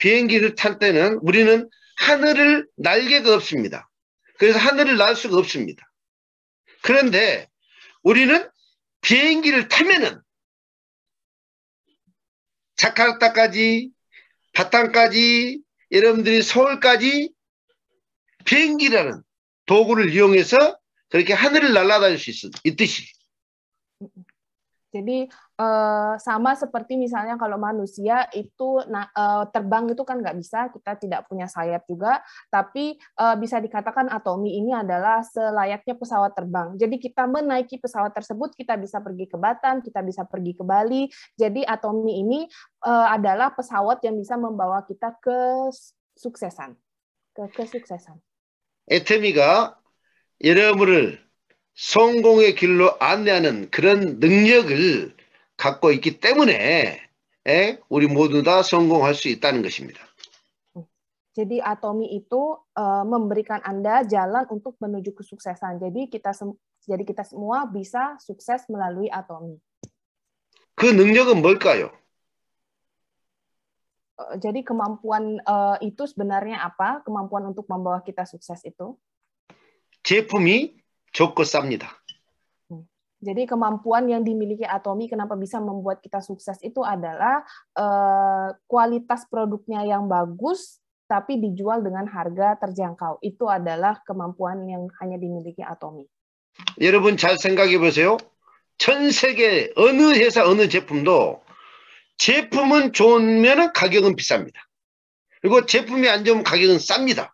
비행기를 탈 때는 우리는 하늘을 날개가 없습니다. 그래서 하늘을 날 수가 없습니다. 그런데 우리는 비행기를 타면은 자카르타까지 바탕까지 여러분들이 서울까지 비행기라는 도구를 이용해서 그렇게 하늘을 날아다닐 수 있, 있듯이 Jadi eh, sama seperti misalnya kalau manusia itu nah, terbang itu kan nggak bisa, kita tidak punya sayap juga, tapi eh, bisa dikatakan atomi ini adalah selayaknya pesawat terbang. Jadi kita menaiki pesawat tersebut, kita bisa pergi ke Batam, kita bisa pergi ke Bali. Jadi atomi ini adalah pesawat yang bisa membawa kita ke suksesan, ke kesuksesan. 에테미가 여러분을 성공의 길로 안내하는 그런 능력을 갖고 있기 때문에 우리 모두 다 성공할 수 있다는 것입니다. Jadi atomi itu uh, memberikan Anda jalan untuk menuju kesuksesan. Jadi kita jadi kita semua bisa sukses melalui atomi. 그 능력은 뭘까요? Uh, jadi kemampuan uh, itu sebenarnya apa? Kemampuan untuk membawa kita sukses itu? 제품이 좋고 쌉니다. Jadi kemampuan yang dimiliki Atomi kenapa bisa membuat kita sukses itu adalah kualitas produknya yang bagus tapi dijual dengan harga terjangkau. Itu adalah kemampuan yang hanya dimiliki Atomi. 여러분 잘 생각해 보세요. 전 세계 어느 회사 어느 제품도 제품은 좋으면 가격은 비쌉니다. 그리고 제품이 안 좋으면 가격은 쌉니다.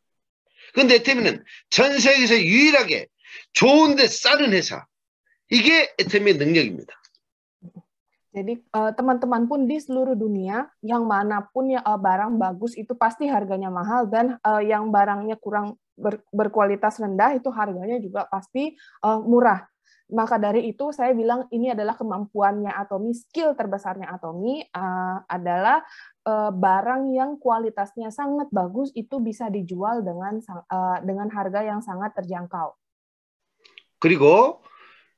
그런데 에테미는 전 세계에서 유일하게 좋은데 싸는 회사. 이게 에테미의 능력입니다. Jadi eh, teman-teman uh, teman -teman pun di seluruh dunia yang manapun ya uh, barang bagus itu pasti harganya mahal dan uh, yang barangnya kurang ber, berkualitas rendah itu harganya juga pasti uh, murah. Maka dari itu saya bilang ini adalah kemampuannya Atomi, skill terbesarnya Atomi uh, adalah uh, barang yang kualitasnya sangat bagus itu bisa dijual dengan uh, dengan harga yang sangat terjangkau. 그리고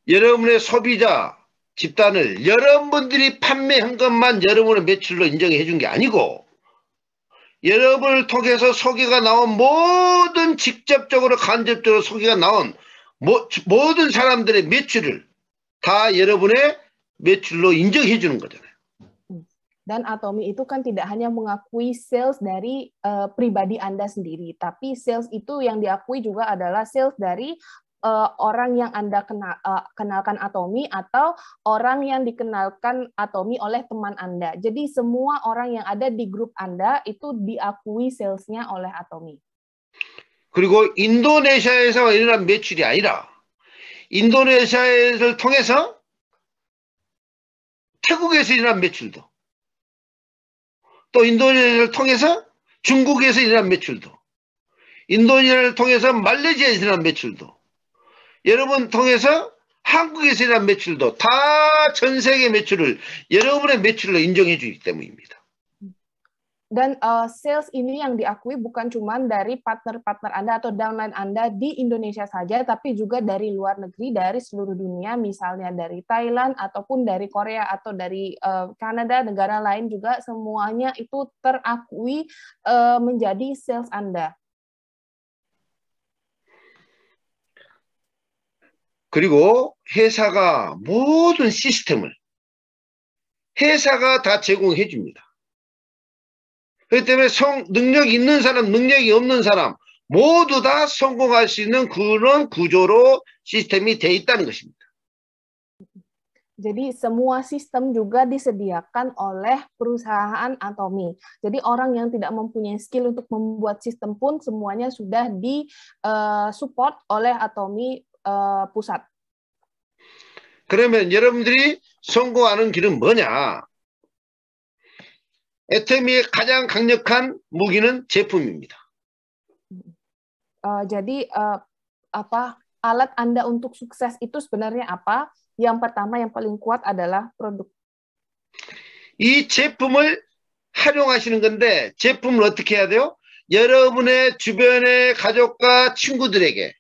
여러분의 소비자 집단을 여러분들이 판매한 것만 여러분의 매출로 인정해 준 게 아니고 여러분을 통해서 소개가 나온 모든 직접적으로 간접적으로 소개가 나온 모, 모든 사람들의 매출을 다 여러분의 매출로 인정해 주는 거잖아요. Dan Atomi itu kan tidak hanya mengakui sales dari uh, pribadi Anda sendiri, tapi sales itu yang diakui juga adalah sales dari uh, orang yang Anda kenal, uh, eh, kenalkan Atomi atau orang yang dikenalkan Atomi oleh teman Anda. Jadi semua orang yang ada di grup Anda itu diakui salesnya oleh Atomi. 그리고 인도네시아에서 일어난 매출이 아니라 인도네시아를 통해서 태국에서 일어난 매출도 또 인도네시아를 통해서 중국에서 일어난 매출도 인도네시아를 통해서 말레이시아에서 일어난 매출도 여러분 통해서 한국에서 매출도 다 매출을 여러분의 매출로 인정해 주기 때문입니다. dan uh, sales ini yang diakui bukan cuma dari partner-partner Anda atau downline Anda di Indonesia saja, tapi juga dari luar negeri, dari seluruh dunia, misalnya dari Thailand ataupun dari Korea atau dari uh, Kanada, negara lain juga semuanya itu terakui uh, menjadi sales Anda. 그리고 회사가 모든 시스템을 회사가 다 제공해 줍니다. 그렇기 때문에 성, 능력 있는 사람, 능력이 없는 사람 모두 다 성공할 수 있는 그런 구조로 시스템이 돼 있다는 것입니다. Jadi semua sistem juga disediakan oleh perusahaan Atomi. Jadi orang yang tidak mempunyai skill untuk membuat sistem pun semuanya sudah di uh, support oleh Atomi uh, pusat. 그러면 여러분들이 성공하는 길은 뭐냐? 에테미의 가장 강력한 무기는 제품입니다. Uh, jadi uh, apa alat Anda untuk sukses itu sebenarnya apa? Yang pertama yang paling kuat adalah produk. 이 제품을 활용하시는 건데 제품을 어떻게 해야 돼요? 여러분의 주변의 가족과 친구들에게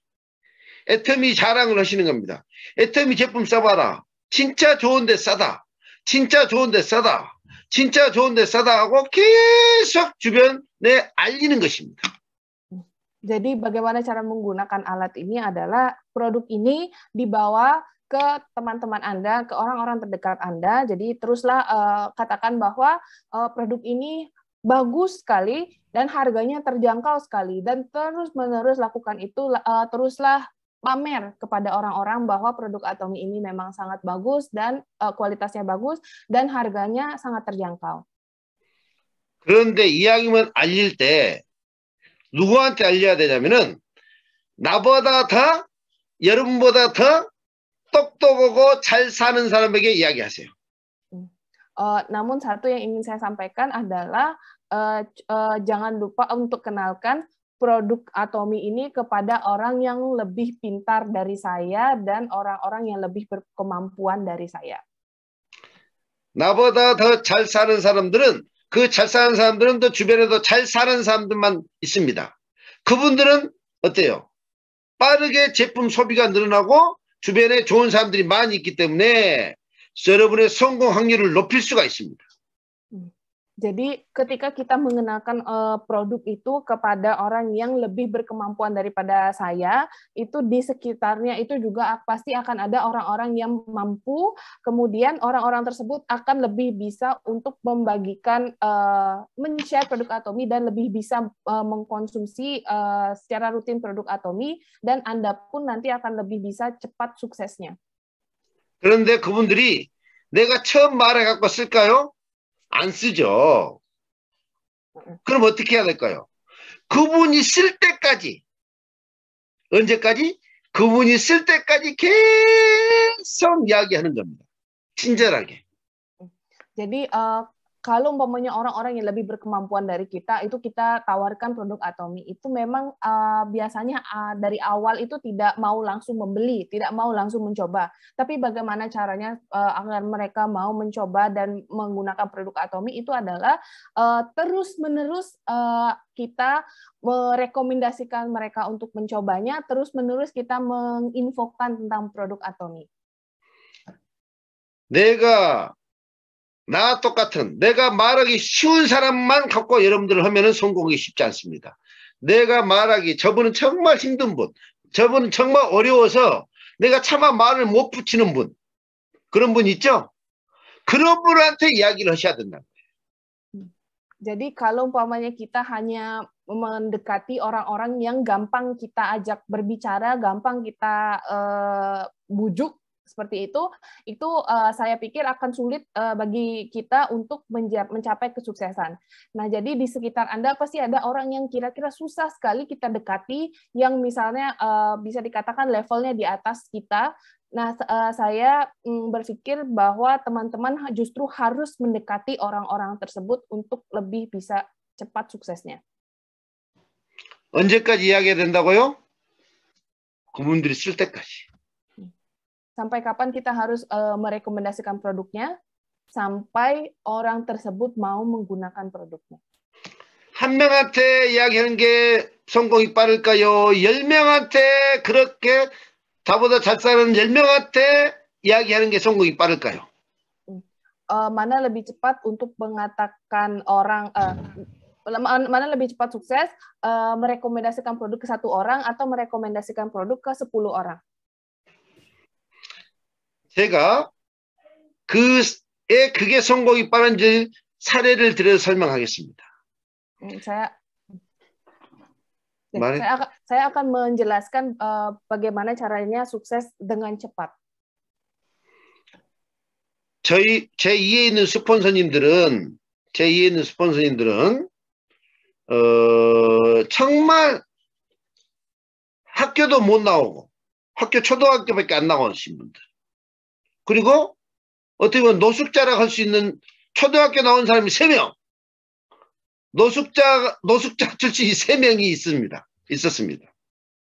애터미 자랑을 하시는 겁니다. 애터미 제품 써봐라. 진짜 좋은데 싸다. 진짜 좋은데 싸다. 진짜 좋은데 싸다 하고 계속 주변에 알리는 것입니다. Jadi bagaimana cara menggunakan alat ini adalah produk ini dibawa ke teman-teman Anda, ke orang-orang terdekat Anda. Jadi teruslah uh, katakan bahwa uh, produk ini bagus sekali dan harganya terjangkau sekali dan terus-menerus lakukan itu uh, teruslah pamer kepada orang-orang bahwa produk Atomi ini memang sangat bagus dan uh, kualitasnya bagus dan harganya sangat terjangkau. 그런데 이야기만 알릴 때 누구한테 알려야 되냐면은 나보다 더 여러분보다 더 똑똑하고 잘 사는 사람에게 이야기하세요. Uh, namun satu yang ingin saya sampaikan adalah uh, uh, jangan lupa untuk kenalkan produk atomi ini kepada orang yang lebih pintar dari saya dan orang-orang yang lebih berkemampuan dari saya. 나보다 더 잘 사는 사람들은 그 잘 사는 사람들은 또 주변에도 잘 사는 사람들만 있습니다. 그분들은 어때요? 빠르게 제품 소비가 늘어나고 주변에 좋은 사람들이 많이 있기 때문에 여러분의 성공 확률을 높일 수가 있습니다. Jadi ketika kita mengenalkan uh, eh, produk itu kepada orang yang lebih berkemampuan daripada saya, itu di sekitarnya itu juga pasti akan ada orang-orang yang mampu. Kemudian orang-orang tersebut akan lebih bisa untuk membagikan, uh, men-share produk Atomi dan lebih bisa uh, mengkonsumsi uh, secara rutin produk Atomi dan Anda pun nanti akan lebih bisa cepat suksesnya. 그런데 그분들이 내가 처음 말해 갖고 쓸까요? 안 쓰죠. 그럼 어떻게 해야 될까요? 그분이 쓸 때까지 언제까지? 그분이 쓸 때까지 계속 이야기하는 겁니다. 친절하게. 네, a d kalau umpamanya orang-orang yang lebih berkemampuan dari kita itu kita tawarkan produk Atomi itu memang uh, biasanya uh, dari awal itu tidak mau langsung membeli, tidak mau langsung mencoba. Tapi bagaimana caranya uh, agar mereka mau mencoba dan menggunakan produk Atomi itu adalah uh, terus-menerus uh, kita merekomendasikan mereka untuk mencobanya, terus-menerus kita menginfokan tentang produk Atomi. 내가 나 똑같은 내가 말하기 쉬운 사람만 갖고 여러분들 하면은 성공이 쉽지 않습니다. 내가 말하기 저분은 정말 힘든 분, 저분은 정말 어려워서 내가 차마 말을 못 붙이는 분 그런 분 있죠? 그런 분한테 이야기를 하셔야 된다는 거예요. Jadi kalau umpamanya kita hanya mendekati orang-orang yang gampang kita ajak berbicara, gampang kita uh, bujuk, seperti itu, itu uh, saya pikir akan sulit uh, bagi kita untuk mencapai kesuksesan. Nah, jadi di sekitar Anda pasti ada orang yang kira-kira susah sekali kita dekati, yang misalnya uh, bisa dikatakan levelnya di atas kita, Nah, saya mm, berpikir bahwa teman-teman justru harus mendekati orang-orang tersebut untuk lebih bisa cepat suksesnya. 언제까지 이야기해야 된다고요? 그분들이 쓸 때까지 sampai kapan kita harus uh, merekomendasikan produknya sampai orang tersebut mau menggunakan produknya. 한 명한테 이야기하는 게 성공이 빠를까요? 열 명한테 그렇게 다보다 잘 사는 열 명한테 이야기하는 게 성공이 빠를까요? Uh, mana lebih cepat untuk mengatakan orang uh, mana lebih cepat sukses uh, merekomendasikan produk ke satu orang atau merekomendasikan produk ke sepuluh orang? 제가 그에 그게 성공이 빠른지 사례를 들어 설명하겠습니다. Saya m saya saya akan menjelaskan uh, bagaimana caranya sukses dengan cepat. 저희 제 2에 있는 스폰서님들은 제 2에 있는 스폰서님들은 어, 정말 학교도 못 나오고 학교 초등학교밖에 안나오 신분들. 그리고 어떻게 보면 노숙자라고 할 수 있는 초등학교 나온 사람이 3명, 노숙자 노숙자 출신이 3명이 있습니다. 있었습니다.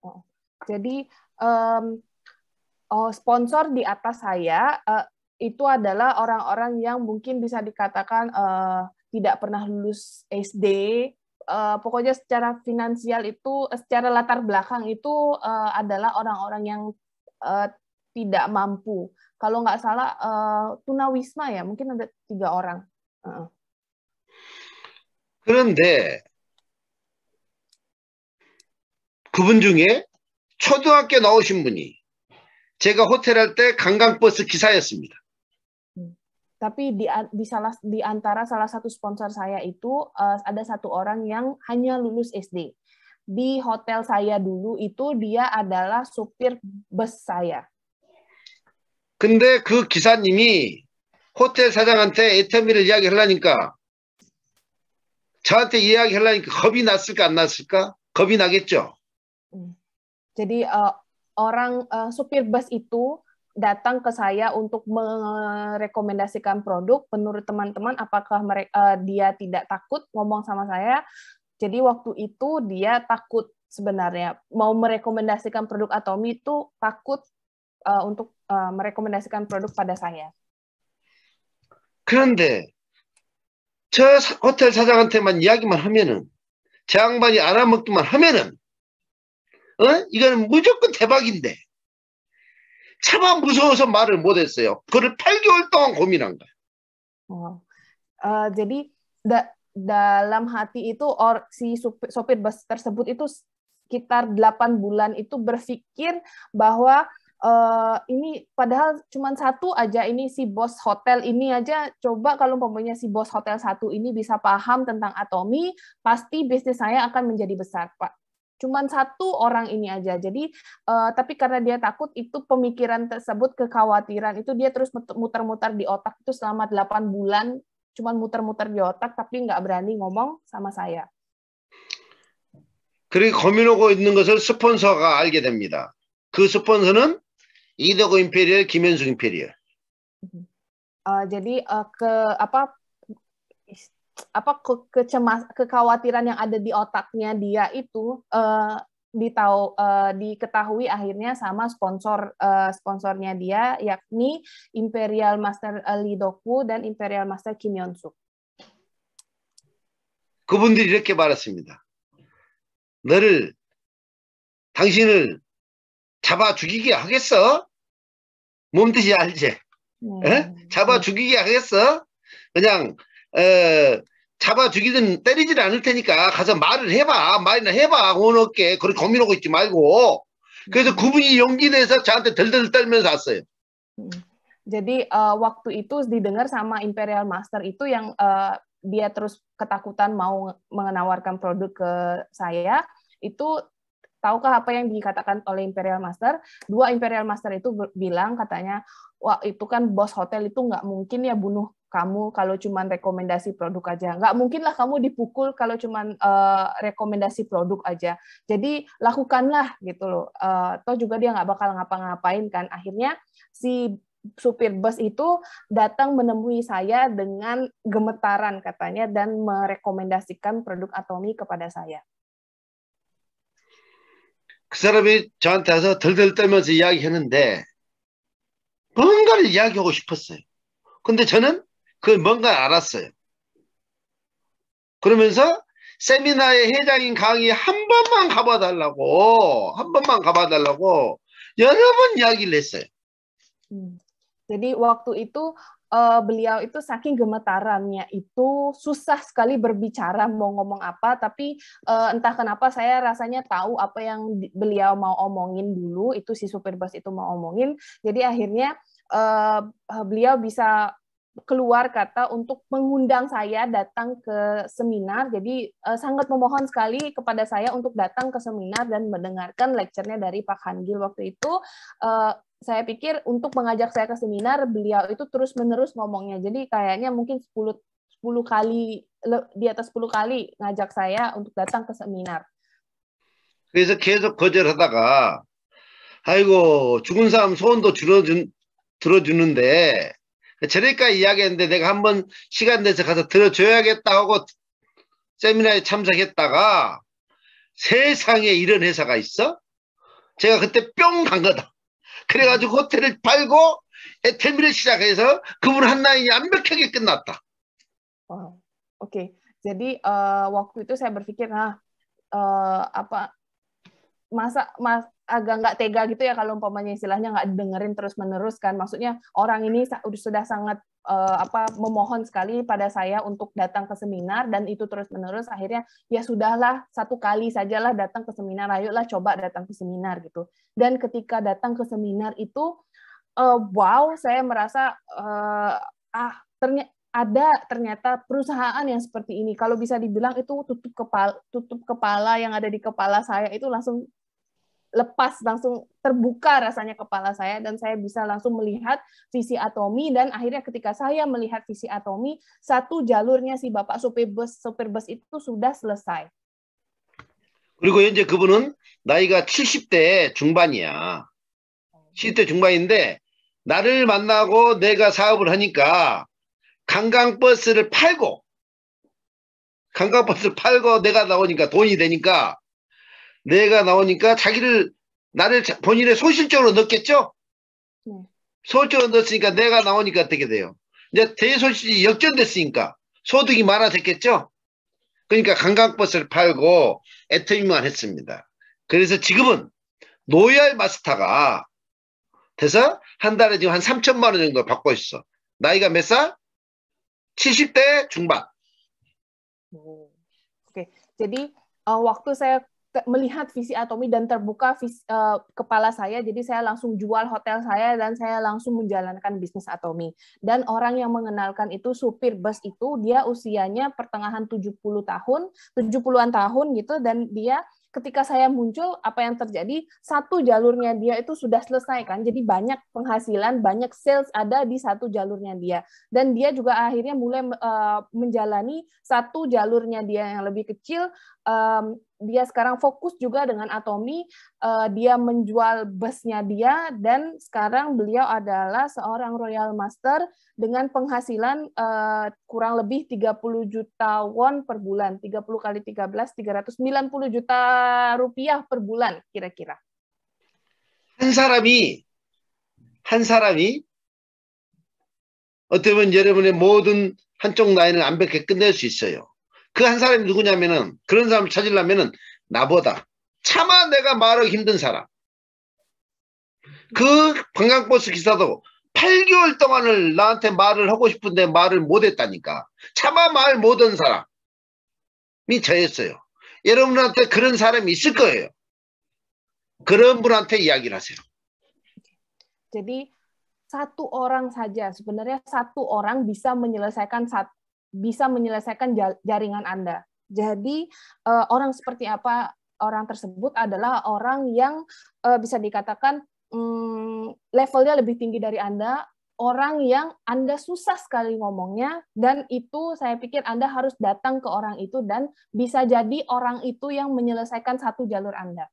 어, jadi um, oh, sponsor di atas saya uh, itu adalah orang-orang yang mungkin bisa dikatakan uh, tidak pernah lulus SD. Uh, pokoknya secara finansial itu, secara latar belakang itu uh, adalah orang-orang yang uh, tidak mampu kalau nggak salah uh, eh, wisma ya mungkin ada tiga orang. Uh. 그런데 그분 중에 초등학교 나오신 분이 제가 호텔 할때 관광버스 기사였습니다. Tapi di, di salah di antara salah satu sponsor saya itu uh, ada satu orang yang hanya lulus SD. Di hotel saya dulu itu dia adalah supir bus saya. 근데 그 기사님이 호텔 사장한테 애터미를 이야기하려니까 저한테 이야기하려니까 겁이 났을까 안 났을까? 겁이 나겠죠. Jadi uh, orang uh, supir bus itu datang ke saya untuk merekomendasikan produk. Menurut teman-teman, apakah mereka, uh, dia tidak takut ngomong sama saya? Jadi waktu itu dia takut sebenarnya mau merekomendasikan produk Atomi itu takut uh, untuk uh, merekomendasikan produk pada saya. 그런데 저 호텔 사장한테만 이야기만 하면은 저 양반이 알아먹기만 하면은 어? 이거는 무조건 대박인데 차마 무서워서 말을 못했어요. 그걸 8개월 동안 고민한 거야. 어, uh, jadi da, dalam hati itu or, si sopir, sopir bus tersebut itu sekitar 8 bulan itu berpikir bahwa uh, ini padahal cuma satu aja ini si bos hotel ini aja coba kalau umpamanya si bos hotel satu ini bisa paham tentang atomi pasti bisnis saya akan menjadi besar pak cuman satu orang ini aja jadi uh, tapi karena dia takut itu pemikiran tersebut kekhawatiran itu dia terus muter-muter di otak itu selama 8 bulan cuma muter-muter di otak tapi nggak berani ngomong sama saya. 그리고 고민하고 있는 것을 스폰서가 알게 됩니다. 그 스폰서는 이대호 임페리얼, 김현숙 임페리얼. Uh, jadi uh, ke apa apa ke, kecemas kekhawatiran yang ada di otaknya dia itu uh, ditau uh, diketahui akhirnya sama sponsor uh, sponsornya dia yakni Imperial Master Lee Doku dan Imperial Master Kim Yeon Suk. 그분들이 이렇게 말했습니다. 너를 당신을 잡아 죽이게 하겠어? 몸 뜻이 알지? 네. 잡아 죽이게 하겠어? 그냥 어, 잡아 죽이든 때리질 않을 테니까 가서 말을 해봐 말이나 해봐 원없게 그렇게 고민하고 있지 말고 그래서 그분이 용기 내서 저한테 덜덜 떨면서 왔어요. Jadi uh, waktu itu didengar sama Imperial Master itu yang uh, dia terus ketakutan mau menawarkan produk ke saya itu tahukah apa yang dikatakan oleh Imperial Master? Dua Imperial Master itu bilang katanya, wah itu kan bos hotel itu nggak mungkin ya bunuh kamu kalau cuma rekomendasi produk aja. Nggak mungkin lah kamu dipukul kalau cuma uh, eh, rekomendasi produk aja. Jadi lakukanlah gitu loh. Uh, toh juga dia nggak bakal ngapa-ngapain kan. Akhirnya si supir bus itu datang menemui saya dengan gemetaran katanya dan merekomendasikan produk Atomi kepada saya. 그 사람이 저한테 와서 덜덜 떨면서 이야기했는데 뭔가를 이야기하고 싶었어요. 근데 저는 그 뭔가를 알았어요. 그러면서 세미나의 회장인 강의 한 번만 가봐달라고 한 번만 가봐달라고 여러 번 이야기를 했어요. 음. Jadi waktu itu uh, beliau itu saking gemetarannya itu susah sekali berbicara mau ngomong apa tapi uh, entah kenapa saya rasanya tahu apa yang beliau mau omongin dulu itu si supir bus itu mau omongin jadi akhirnya uh, beliau bisa keluar kata untuk mengundang saya datang ke seminar. Jadi uh, sangat memohon sekali kepada saya untuk datang ke seminar dan mendengarkan lecturenya dari Pak Hangil waktu itu. uh, saya pikir untuk mengajak saya ke seminar beliau itu terus-menerus ngomongnya. Jadi kayaknya mungkin 10 10 kali di atas 10 kali ngajak saya untuk datang ke seminar. 그래서 계속 거절하다가 아이고 죽은 사람 소원도 줄어준 들어주는데 저럴까 이야기했는데 내가 한번 시간 내서 가서 들어줘야겠다 하고 세미나에 참석했다가 세상에 이런 회사가 있어? 제가 그때 뿅간 거다. 그래가지고 호텔을 팔고 에테미를 시작해서 그분 한 완벽하게 끝났다. 와, Oke, jadi uh, waktu itu saya berpikir, ah, uh, apa masa mas agak nggak tega gitu ya kalau umpamanya istilahnya nggak dengerin terus menerus kan maksudnya orang ini sudah sangat uh, apa memohon sekali pada saya untuk datang ke seminar dan itu terus menerus akhirnya ya sudahlah satu kali sajalah datang ke seminar ayolah coba datang ke seminar gitu dan ketika datang ke seminar itu uh, wow saya merasa uh, ah ternyata ada ternyata perusahaan yang seperti ini. Kalau bisa dibilang itu tutup kepala, tutup kepala yang ada di kepala saya itu langsung lepas langsung terbuka rasanya kepala saya dan saya bisa langsung melihat visi atomi dan akhirnya ketika saya melihat visi atomi satu jalurnya si bapak supir bus supir bus itu sudah selesai. 그리고 현재 그분은 나이가 70대 중반이야. 70대 중반인데 나를 만나고 내가 사업을 하니까 관광버스를 팔고 관광버스를 팔고 내가 나오니까 돈이 되니까 내가 나오니까 자기를 나를 본인의 소실적으로 넣겠죠? 네. 소실적으로 넣었으니까 내가 나오니까 어떻게 돼요? 이제 대소실이 역전됐으니까 소득이 많아졌겠죠? 그러니까 관광버스를 팔고 애터미만 했습니다. 그래서 지금은 노열 마스터가 돼서 한 달에 지금 한 3천만 원 정도 받고 있어. 나이가 몇 살? 7 0대 중반. 오, 오케이. 제디, i 왁 h w a melihat visi Atomi dan terbuka visi, uh, eh, kepala saya, jadi saya langsung jual hotel saya dan saya langsung menjalankan bisnis Atomi. Dan orang yang mengenalkan itu supir bus itu dia usianya pertengahan 70 tahun, 70-an tahun gitu dan dia ketika saya muncul apa yang terjadi satu jalurnya dia itu sudah selesai kan jadi banyak penghasilan banyak sales ada di satu jalurnya dia dan dia juga akhirnya mulai uh, menjalani satu jalurnya dia yang lebih kecil dia sekarang fokus juga dengan Atomi, uh, dia menjual busnya dia dan sekarang beliau adalah seorang Royal Master dengan penghasilan uh, kurang lebih 30 juta won per bulan, 30 kali 13 390 juta rupiah per bulan kira-kira. 한 사람이 한 사람이 어떻게 보면 여러분의 모든 한쪽 라인을 완벽히 끝낼 수 있어요. 그한 사람이 누구냐면은 그런 사람을 찾으려면은 나보다 차마 내가 말하기 힘든 사람. 그 관광버스 기사도 8개월 동안을 나한테 말을 하고 싶은데 말을 못했다니까. 차마 말 못한 사람이 저였어요. 여러분한테 그런 사람이 있을 거예요. 그런 분한테 이야기를 하세요. j a d satu orang saja sebenarnya satu orang bisa menyelesaikan satu bisa menyelesaikan jaringan Anda. Jadi eh, orang seperti apa orang tersebut adalah orang yang eh, bisa dikatakan mm, levelnya lebih tinggi dari Anda, orang yang Anda susah sekali ngomongnya, dan itu saya pikir Anda harus datang ke orang itu, dan bisa jadi orang itu yang menyelesaikan satu jalur Anda.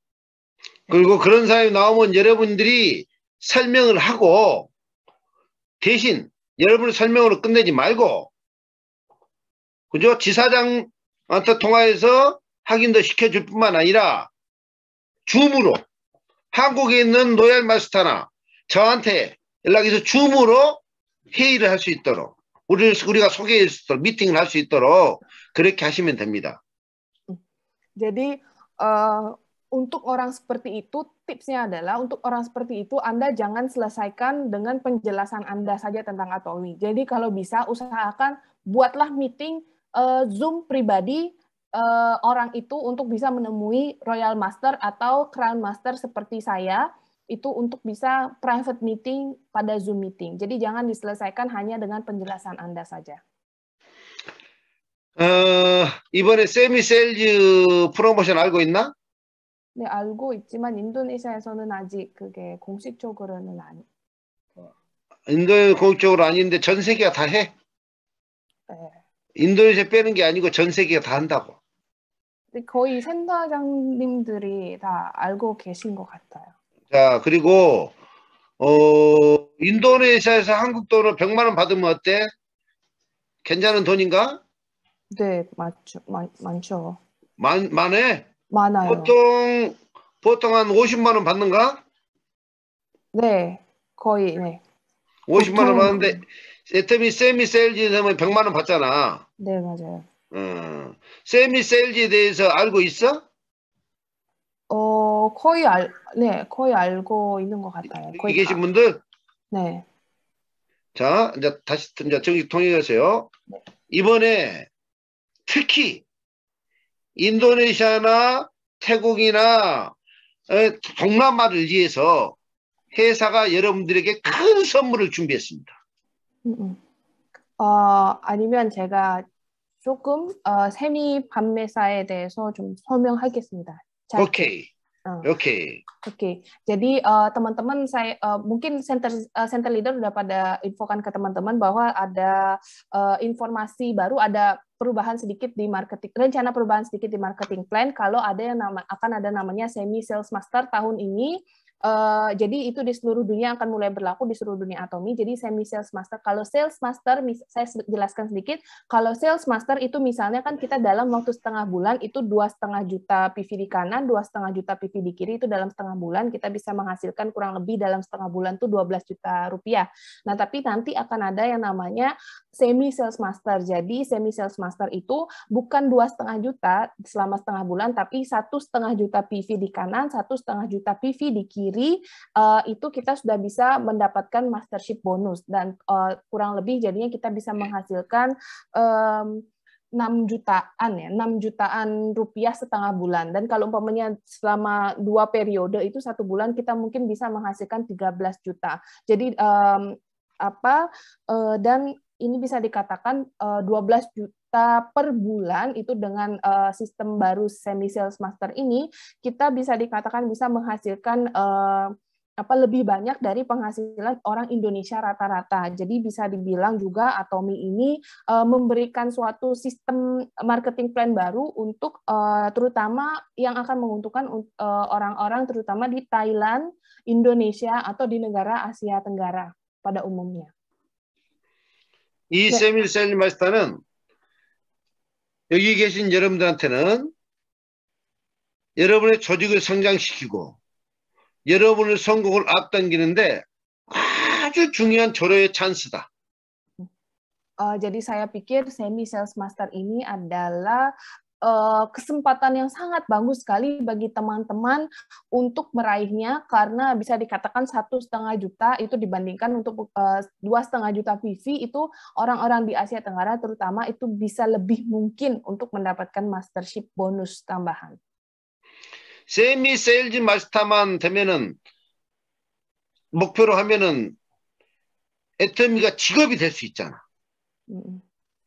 그리고 그런 사람이 나오면 여러분들이 설명을 하고 대신 여러분의 설명으로 끝내지 말고 그죠? 지사장한테 통화해서 확인도 시켜줄 뿐만 아니라 줌으로 한국에 있는 로얄 마스터나 저한테 연락해서 줌으로 회의를 할 수 있도록 우리를, 우리가 소개해 수 있도록 미팅을 할 수 있도록 그렇게 하시면 됩니다. Jadi uh, untuk orang seperti itu tipsnya adalah untuk orang seperti itu Anda jangan selesaikan dengan penjelasan Anda saja tentang atomi. Jadi kalau bisa usahakan buatlah meeting uh, Zoom pribadi uh, orang itu untuk bisa menemui Royal Master atau Crown Master seperti saya itu untuk bisa private meeting pada Zoom meeting. Jadi jangan diselesaikan hanya dengan penjelasan Anda saja. Uh, 이번에 세미셀즈 프로모션 알고 있나? 네, 알고 있지만 인도네시아에서는 아직 그게 공식적으로는 아니. 인도 공식적으로 아닌데 전 세계가 다 해. 네. 인도네시아 빼는 게 아니고 전 세계가 다 한다고. 거의 센터장님들이 다 알고 계신 것 같아요. 자, 그리고 어, 인도네시아에서 한국 돈으로 100만 원 받으면 어때? 괜찮은 돈인가? 네, 맞죠. 많, 많죠. 많, 많해? 많아요. 보통, 보통 한 50만 원 받는가? 네, 거의, 네. 50만 원 받는데, 에터미 세미 셀지는 100만 원 받잖아. 네, 맞아요. 음, 어, 세미 셀지에 대해서 알고 있어? 어, 거의 알, 네, 거의 알고 있는 것 같아요. 거의 계신 다. 분들? 네. 자, 이제 다시 이제 정식 통일하세요 네. 이번에 특히 인도네시아나 태국이나 어, 동남아를 위해서 회사가 여러분들에게 큰 선물을 준비했습니다. 음. 음. 어, 아니면 제가 조금 어, 세미 판매사에 대해서 좀 설명하겠습니다. 자, 오케이. 어. Oke. Okay. Oke. Okay. Jadi teman-teman teman -teman saya uh, mungkin center uh, center leader sudah pada infokan ke teman-teman bahwa ada uh, informasi baru ada perubahan sedikit di marketing rencana perubahan sedikit di marketing plan kalau ada yang nama, akan ada namanya semi sales master tahun ini Uh, jadi itu di seluruh dunia akan mulai berlaku di seluruh dunia Atomi. Jadi semi sales master. Kalau sales master, saya jelaskan sedikit. Kalau sales master itu misalnya kan kita dalam waktu setengah bulan itu dua setengah juta PV di kanan, dua setengah juta PV di kiri itu dalam setengah bulan kita bisa menghasilkan kurang lebih dalam setengah bulan tuh 12 juta rupiah. Nah tapi nanti akan ada yang namanya semi sales master. Jadi semi sales master itu bukan dua setengah juta selama setengah bulan, tapi satu setengah juta PV di kanan, satu setengah juta PV di kiri sendiri uh, itu kita sudah bisa mendapatkan mastership bonus dan uh, kurang lebih jadinya kita bisa menghasilkan um, 6 jutaan ya, 6 jutaan rupiah setengah bulan. Dan kalau umpamanya selama dua periode itu satu bulan kita mungkin bisa menghasilkan 13 juta. Jadi um, apa uh, dan ini bisa dikatakan uh, 12 juta kita per bulan itu dengan uh, sistem baru semi sales master ini kita bisa dikatakan bisa menghasilkan uh, apa lebih banyak dari penghasilan orang Indonesia rata-rata. Jadi bisa dibilang juga Atomi ini uh, memberikan suatu sistem marketing plan baru untuk uh, terutama yang akan menguntungkan orang orang-orang terutama di Thailand, Indonesia atau di negara Asia Tenggara pada umumnya. Iya, ya. 여기 계신 여러분들한테는 여러분의 조직을 성장시키고 여러분의 성공을 앞당기는데 아주 중요한 조례의 찬스다. Uh, jadi saya pikir semi sales master ini adalah Eh, kesempatan yang sangat bagus sekali bagi teman-teman untuk meraihnya karena bisa dikatakan satu setengah juta itu dibandingkan untuk eh, dua setengah juta PV itu orang-orang di Asia Tenggara terutama itu bisa lebih mungkin untuk mendapatkan mastership bonus tambahan. Semi sales 마스터만 되면은 목표로 하면은 애터미가 직업이 될 수 있잖아.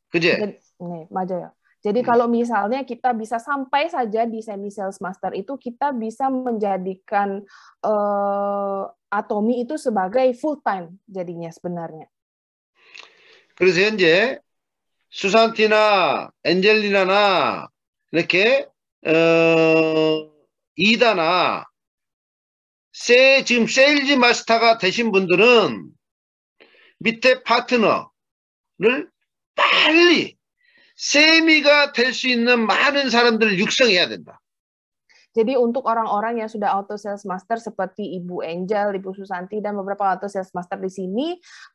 그제? 네, 맞아요. Jadi hmm. kalau misalnya kita bisa sampai saja di semi sales master itu kita bisa menjadikan uh, Atomi itu sebagai full time jadinya sebenarnya. 그래서 현재 수산티나 엔젤리나나 이렇게 어, 이다나 세 지금 세일즈 마스터가 되신 분들은 밑에 파트너를 빨리 세미가 될수 있는 많은 사람들을 육성해야 된다. Jadi untuk orang-orang yang sudah auto sales master seperti Ibu Angel, Ibu Susanti dan beberapa auto sales master di sini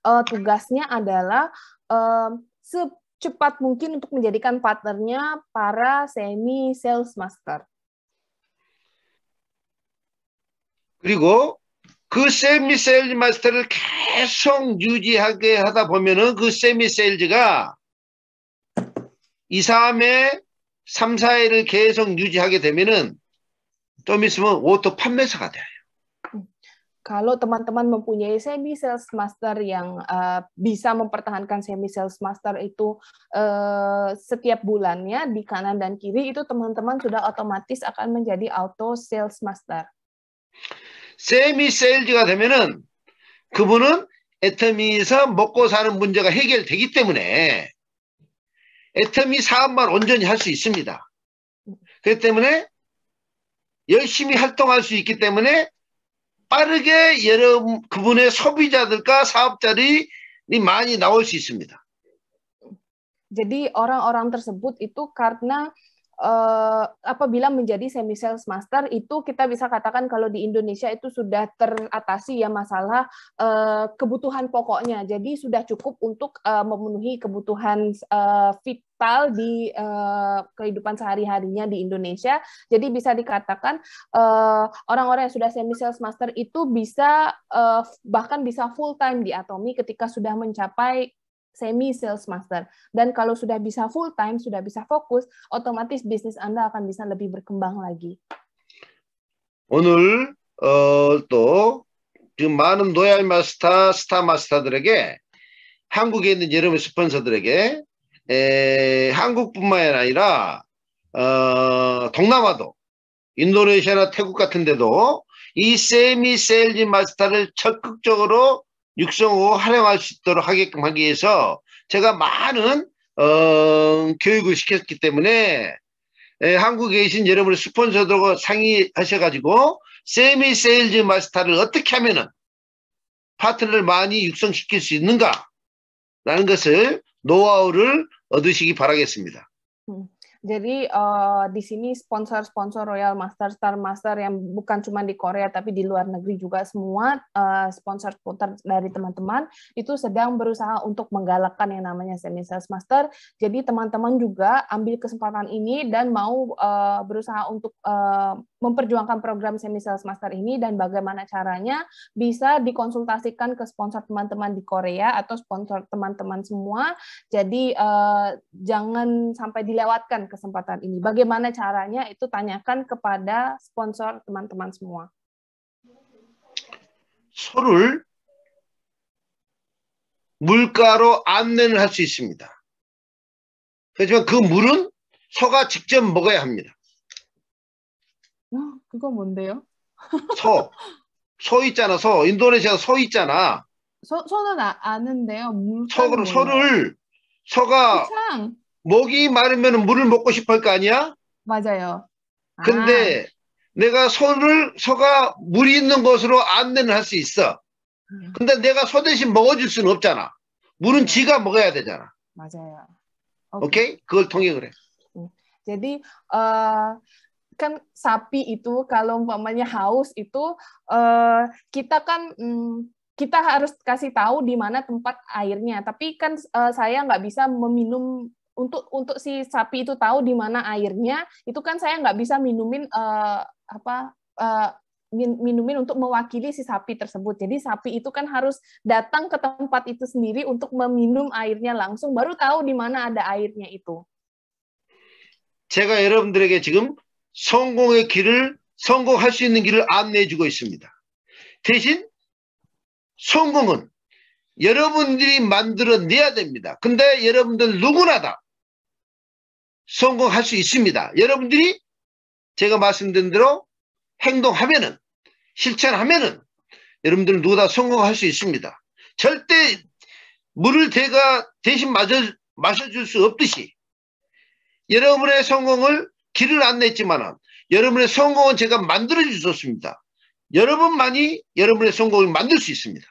uh, tugasnya adalah uh, secepat mungkin untuk menjadikan partnernya para semi sales master. 그리고 그 세미 세일즈 마스터를 계속 유지하게 하다 보면은 그 세미 세일즈가 이 사람의 3 4 일을 계속 유지하게 되면은 좀 있으면 오토 판매사가 돼요. Kalau teman-teman mempunyai semi sales master yang uh, bisa mempertahankan semi sales master itu uh, setiap bulannya di kanan dan kiri itu teman-teman sudah otomatis akan menjadi auto sales master. semi sales가 되면은 그분은 애터미에서 먹고 사는 문제가 해결되기 때문에 애터미 사업만 온전히 할 수 있습니다. 그렇기 때문에 열심히 활동할 수 있기 때문에 빠르게 여러 분 그분의 소비자들과 사업자들이 많이 나올 수 있습니다. Jadi orang-orang tersebut itu karena Eh, apabila menjadi semi sales master itu kita bisa katakan kalau di Indonesia itu sudah teratasi ya masalah eh, kebutuhan pokoknya. Jadi sudah cukup untuk eh, memenuhi kebutuhan fit vital di uh, kehidupan sehari-harinya di Indonesia. Jadi bisa dikatakan orang-orang uh, yang sudah semi sales master itu bisa uh, bahkan bisa full time di Atomi ketika sudah mencapai semi sales master. Dan kalau sudah bisa full time, sudah bisa fokus, otomatis bisnis Anda akan bisa lebih berkembang lagi. 오늘 어, 또 지금 많은 로얄 마스터, 스타 마스터들에게 한국에 있는 여러분 스폰서들에게 에, 한국뿐만 아니라 어, 동남아도 인도네시아나 태국 같은 데도 이 세미 세일즈 마스터를 적극적으로 육성으로 활용할 수 있도록 하게끔 하기 위해서 제가 많은 어, 교육을 시켰기 때문에 에, 예, 한국에 계신 여러분의 스폰서들과 상의하셔가지고 세미 세일즈 마스터를 어떻게 하면은 파트를 많이 육성시킬 수 있는가라는 것을 노하우를 얻으시기 바라겠습니다. 음. Jadi uh, di sini sponsor-sponsor Royal Master, Star Master yang bukan cuma di Korea tapi di luar negeri juga semua uh, sponsor sponsor dari teman-teman itu sedang berusaha untuk menggalakkan yang namanya semi sales master. Jadi teman-teman juga ambil kesempatan ini dan mau uh, berusaha untuk uh, memperjuangkan program semi sales master ini dan bagaimana caranya bisa dikonsultasikan ke sponsor teman-teman di Korea atau sponsor teman-teman semua. Jadi eh, jangan sampai dilewatkan kesempatan ini. Bagaimana caranya itu tanyakan kepada sponsor teman-teman semua. Seoul 물가로 안내를 할수 있습니다. 하지만 그 물은 소가 직접 먹어야 합니다. 그거 뭔데요? 서. 서 있잖아. 서. 인도네시아 서 있잖아. 서, 서는 아, 는데요 서, 그럼 서를, 서가 물창. 목이 마르면 물을 먹고 싶어 거 아니야? 맞아요. 아. 근데 아. 내가 서를, 서가 물이 있는 것으로 안내는 할 수 있어. 음. 근데 내가 서 대신 먹어줄 수는 없잖아. 물은 지가 먹어야 되잖아. 맞아요. 오케이? 오케이? 그걸 통 해. 음. Jadi kan sapi itu kalau umpamanya haus itu uh, kita kan um, kita harus kasih tahu di mana tempat airnya. Tapi kan uh, saya nggak bisa meminum untuk untuk si sapi itu tahu di mana airnya. Itu kan saya nggak bisa minumin uh, apa uh, minumin untuk mewakili si sapi tersebut. Jadi sapi itu kan harus datang ke tempat itu sendiri untuk meminum airnya langsung baru tahu di mana ada airnya itu. 제가 여러분들에게 지금 성공의 길을 성공할 수 있는 길을 안내해 주고 있습니다. 대신 성공은 여러분들이 만들어내야 됩니다. 근데 여러분들 누구나 다 성공할 수 있습니다. 여러분들이 제가 말씀드린 대로 행동하면은 실천하면은 여러분들 누구 다 성공할 수 있습니다. 절대 물을 대가 대신 마셔, 마셔줄 수 없듯이 여러분의 성공을 길을 안내했지만 여러분의 성공은 제가 만들어 주셨습니다. 여러분만이 여러분의 성공을 만들 수 있습니다.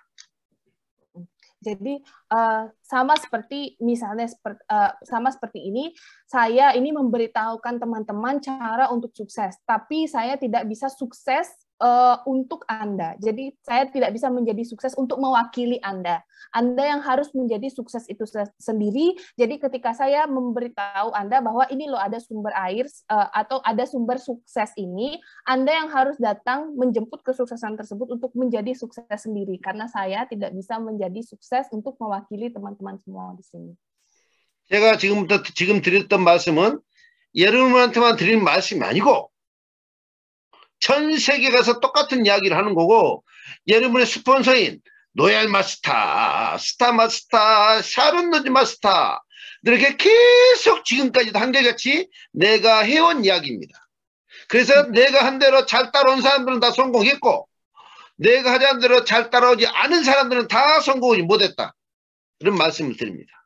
Jadi uh, sama seperti misalnya seperti, uh, sama seperti ini, saya ini memberitahukan teman-teman cara untuk sukses, tapi saya tidak bisa sukses uh, untuk Anda. Jadi saya tidak bisa menjadi sukses untuk mewakili Anda. Anda yang harus menjadi sukses itu sendiri. Jadi ketika saya memberitahu Anda bahwa ini loh ada sumber air uh, atau ada sumber sukses ini, Anda yang harus datang menjemput kesuksesan tersebut untuk menjadi sukses sendiri karena saya tidak bisa menjadi sukses untuk mewakili teman-teman semua di sini. 제가 지금부터 지금 드렸던 말씀은 여러분한테만 드린 말씀이 아니고 전 세계 가서 똑같은 이야기를 하는 거고 여러분의 스폰서인 노얄 마스타, 스타 마스타, 샤론 노즈 마스타 이렇게 계속 지금까지도 한결같이 내가 해온 이야기입니다. 그래서 음. 내가 한 대로 잘 따라온 사람들은 다 성공했고 내가 하자는 대로 잘 따라오지 않은 사람들은 다 성공하지 못했다. 그런 말씀을 드립니다.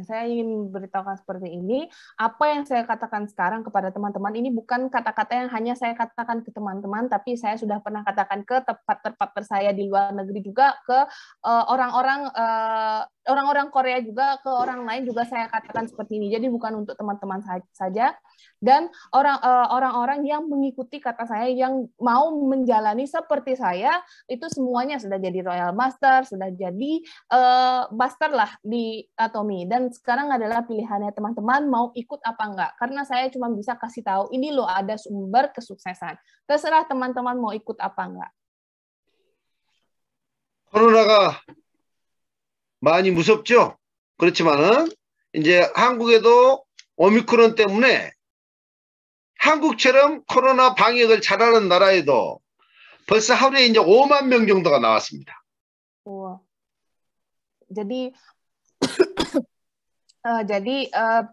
saya ingin beritahukan seperti ini. Apa yang saya katakan sekarang kepada teman-teman ini bukan kata-kata yang hanya saya katakan ke teman-teman, tapi saya sudah pernah katakan ke tempat-tempat saya di luar negeri juga, ke eh, orang-orang uh, orang-orang Korea juga, ke orang lain juga saya katakan seperti ini. Jadi bukan untuk teman-teman saja, dan orang eh, orang-orang yang mengikuti kata saya yang mau menjalani seperti saya itu semuanya sudah jadi royal master sudah jadi uh, master lah di Atomi dan sekarang adalah pilihannya teman-teman mau ikut apa enggak karena saya cuma bisa kasih tahu ini loh ada sumber kesuksesan terserah teman-teman mau ikut apa enggak Corona가 많이 무섭죠? 그렇지만은 이제 한국에도 오미크론 때문에 한국처럼 코로나 방역을 잘하는 나라에도 벌써 하루에 이제 5만 명 정도가 나왔습니다. 우와. Jadi uh, jadi uh,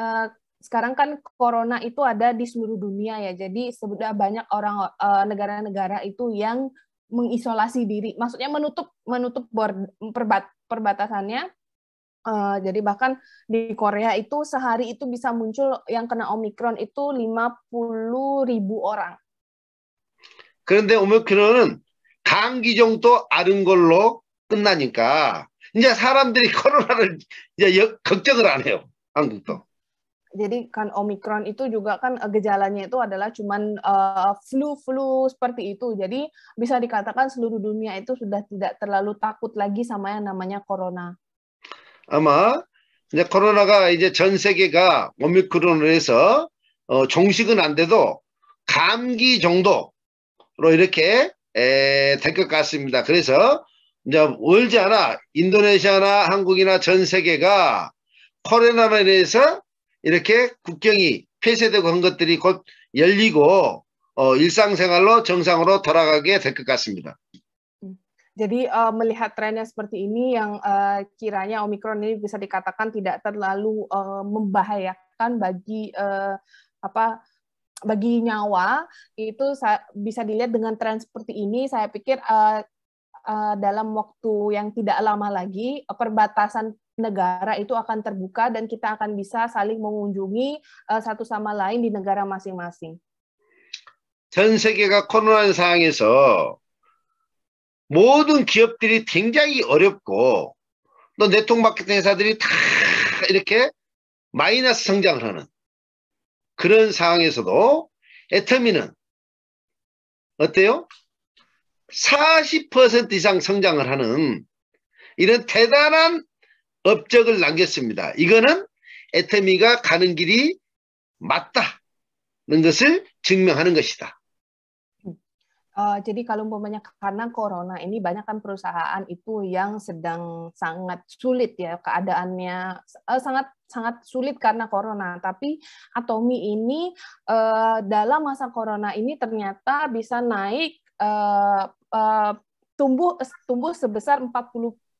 uh, sekarang kan corona itu ada di seluruh dunia ya. Jadi sudah banyak orang negara-negara uh, itu yang mengisolasi diri, maksudnya menutup menutup bord, perbat, perbatasannya Eh, jadi bahkan di Korea itu sehari itu bisa muncul yang kena Omikron itu 50 ribu orang. 그런데 오미크론은 감기 정도 앓은 걸로 끝나니까 이제 사람들이 코로나를 이제 여, 걱정을 안 해요. 한국도. Jadi kan Omikron itu juga kan eh, gejalanya itu adalah cuman flu-flu eh, uh, seperti itu. Jadi bisa dikatakan seluruh dunia itu sudah tidak terlalu takut lagi sama yang namanya corona. 아마 이제 코로나가 이제 전 세계가 오미크론으로 해서 어, 종식은 안 돼도 감기 정도로 이렇게 에, 될 것 같습니다. 그래서 이제 월지 않아 인도네시아나 한국이나 전 세계가 코로나로 인해서 이렇게 국경이 폐쇄되고 한 것들이 곧 열리고 어, 일상생활로 정상으로 돌아가게 될 것 같습니다. Jadi uh, melihat trennya seperti ini yang uh, kiranya Omikron ini bisa dikatakan tidak terlalu uh, membahayakan bagi uh, apa bagi nyawa itu bisa dilihat dengan tren seperti ini saya pikir uh, uh, dalam waktu yang tidak lama lagi perbatasan negara itu akan terbuka dan kita akan bisa saling mengunjungi uh, satu sama lain di negara masing-masing. 전 세계가 코로나 상황에서 모든 기업들이 굉장히 어렵고 또 네트워크 마케팅 회사들이 다 이렇게 마이너스 성장을 하는 그런 상황에서도 애터미는 어때요? 40% 이상 성장을 하는 이런 대단한 업적을 남겼습니다. 이거는 애터미가 가는 길이 맞다는 것을 증명하는 것이다. Uh, jadi kalau umpamanya karena corona ini banyak kan perusahaan itu yang sedang sangat sulit ya keadaannya uh, sangat sangat sulit karena corona. Tapi Atomi ini uh, dalam masa corona ini ternyata bisa naik uh, uh, tumbuh tumbuh sebesar 40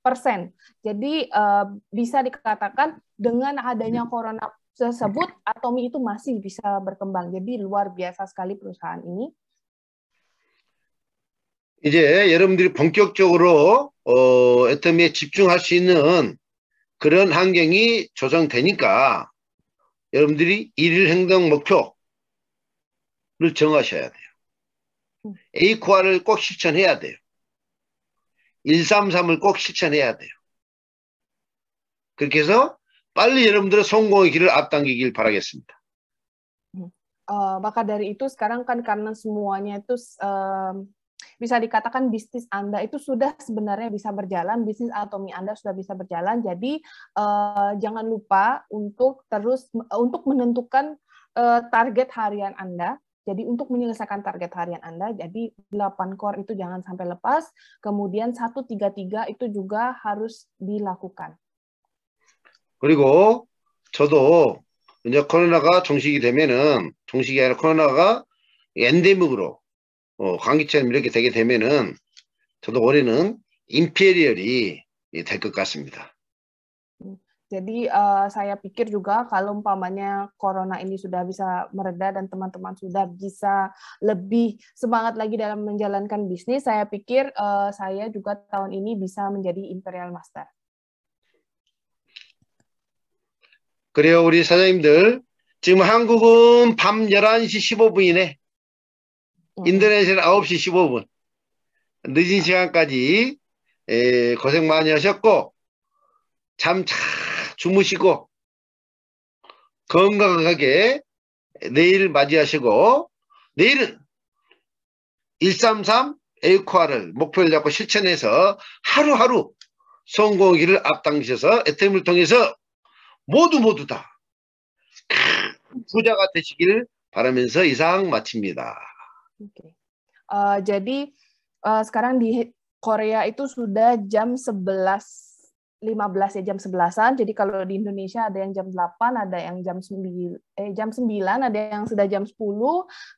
persen. Jadi uh, bisa dikatakan dengan adanya hmm. corona tersebut Atomi itu masih bisa berkembang. Jadi luar biasa sekali perusahaan ini. 이제 여러분들이 본격적으로 어, 애터미에 집중할 수 있는 그런 환경이 조성되니까 여러분들이 일일 행동 목표를 정하셔야 돼요. 음. 에이코아를 꼭 실천해야 돼요. 133을 꼭 실천해야 돼요. 그렇게 해서 빨리 여러분들의 성공의 길을 앞당기길 바라겠습니다. Uh, maka dari itu sekarang kan karena semuanya itu uh, bisa dikatakan bisnis Anda itu sudah sebenarnya bisa berjalan, bisnis atomi Anda sudah bisa berjalan. Jadi eh, jangan lupa untuk terus eh, untuk menentukan eh, target harian Anda. Jadi untuk menyelesaikan target harian Anda, jadi 8 core itu jangan sampai lepas. Kemudian 133 itu juga harus dilakukan. 그리고 저도 이제 코로나가 종식이 되면은 종식이 아니라 코로나가 엔데믹으로 어, 광기처럼 이렇게 되게 되면은 저도 올해는 임페리얼이 될것 같습니다. Jadi uh, saya pikir juga kalau umpamanya corona ini sudah bisa mereda dan teman-teman sudah bisa lebih semangat lagi dalam menjalankan bisnis, saya pikir uh, saya juga tahun ini bisa menjadi Imperial Master. 그래요, 우리 사장님들. 지금 한국은 밤 11시 15분이네. 음. 인도네시아는 9시 15분. 늦은 아. 시간까지 에, 고생 많이 하셨고 잠 잘 주무시고 건강하게 내일 맞이하시고 내일은 133 에이코아를 목표를 잡고 실천해서 하루하루 성공하기를 앞당기셔서 애템을 통해서 모두 모두 다 부자가 되시길 바라면서 이상 마칩니다. Oke. Okay. Uh, eh, jadi uh, sekarang di Korea itu sudah jam 11 15 ya jam 11-an. Jadi kalau di Indonesia ada yang jam 8, ada yang jam 9, eh, jam 9, ada yang sudah jam 10.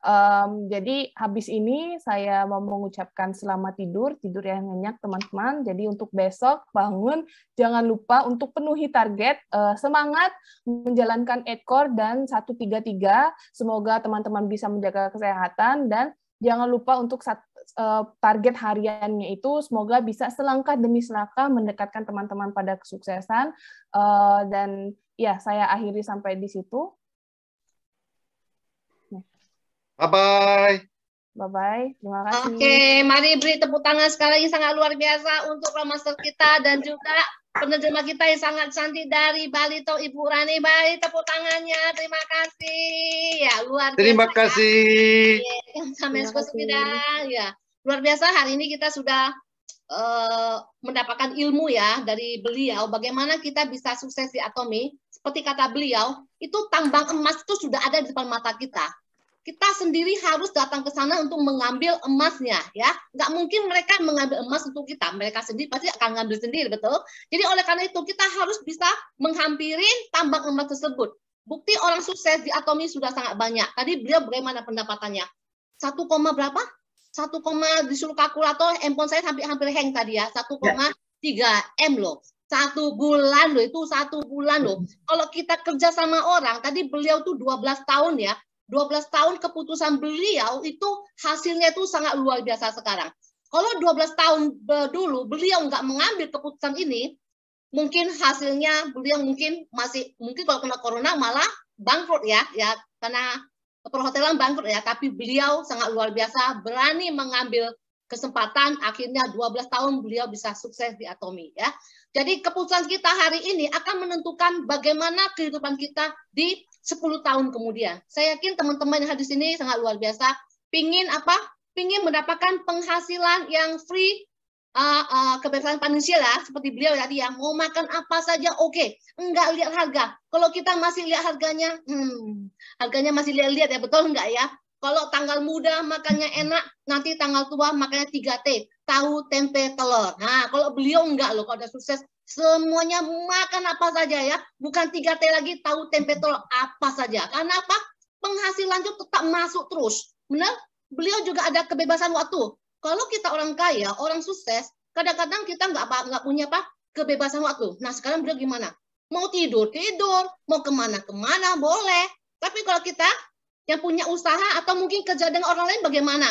Um, jadi habis ini saya mau mengucapkan selamat tidur, tidur yang nyenyak teman-teman. Jadi untuk besok bangun jangan lupa untuk penuhi target, uh, semangat menjalankan ekor dan 133. Semoga teman-teman bisa menjaga kesehatan dan Jangan lupa untuk sat, uh, target hariannya itu semoga bisa selangkah demi selangkah mendekatkan teman-teman pada kesuksesan. Uh, dan ya, saya akhiri sampai di situ. Bye-bye. Bye-bye. Terima kasih. Oke, okay, mari beri tepuk tangan sekali lagi sangat luar biasa untuk Romaster kita dan juga penerjemah kita yang sangat cantik dari Bali, toh Ibu Rani. Bali tepuk tangannya. Terima kasih. Ya, luar Terima biasa. Ya. kasih. Ya. Sampai ya. Luar biasa hari ini kita sudah uh, mendapatkan ilmu ya dari beliau bagaimana kita bisa sukses di Atomi. Seperti kata beliau, itu tambang emas itu sudah ada di depan mata kita kita sendiri harus datang ke sana untuk mengambil emasnya ya nggak mungkin mereka mengambil emas untuk kita mereka sendiri pasti akan ngambil sendiri betul jadi oleh karena itu kita harus bisa menghampiri tambang emas tersebut bukti orang sukses di Atomi sudah sangat banyak tadi beliau bagaimana pendapatannya 1, berapa 1, disuruh kalkulator handphone saya hampir hampir hang tadi ya 1,3 ya. m loh satu bulan loh itu satu bulan loh hmm. kalau kita kerja sama orang tadi beliau tuh 12 tahun ya 12 tahun keputusan beliau itu hasilnya itu sangat luar biasa sekarang. Kalau 12 tahun dulu beliau nggak mengambil keputusan ini, mungkin hasilnya beliau mungkin masih mungkin kalau kena corona malah bangkrut ya, ya karena perhotelan bangkrut ya, tapi beliau sangat luar biasa berani mengambil kesempatan akhirnya 12 tahun beliau bisa sukses di Atomi ya. Jadi keputusan kita hari ini akan menentukan bagaimana kehidupan kita di 10 tahun kemudian. Saya yakin teman-teman yang hadir sini sangat luar biasa. Pingin apa? Pingin mendapatkan penghasilan yang free uh, uh, kebebasan finansial ya, seperti beliau tadi ya, mau makan apa saja oke, okay. enggak lihat harga. Kalau kita masih lihat harganya, hmm, harganya masih lihat-lihat ya, betul enggak ya? Kalau tanggal muda makannya enak, nanti tanggal tua makannya 3T, tahu, tempe, telur. Nah, kalau beliau enggak loh, kalau ada sukses, semuanya makan apa saja ya. Bukan tiga t lagi, tahu tempe tol apa saja. Karena apa? penghasilan itu tetap masuk terus. Benar? Beliau juga ada kebebasan waktu. Kalau kita orang kaya, orang sukses, kadang-kadang kita nggak apa nggak punya apa kebebasan waktu. Nah sekarang beliau gimana? Mau tidur tidur, mau kemana kemana boleh. Tapi kalau kita yang punya usaha atau mungkin kerja dengan orang lain bagaimana?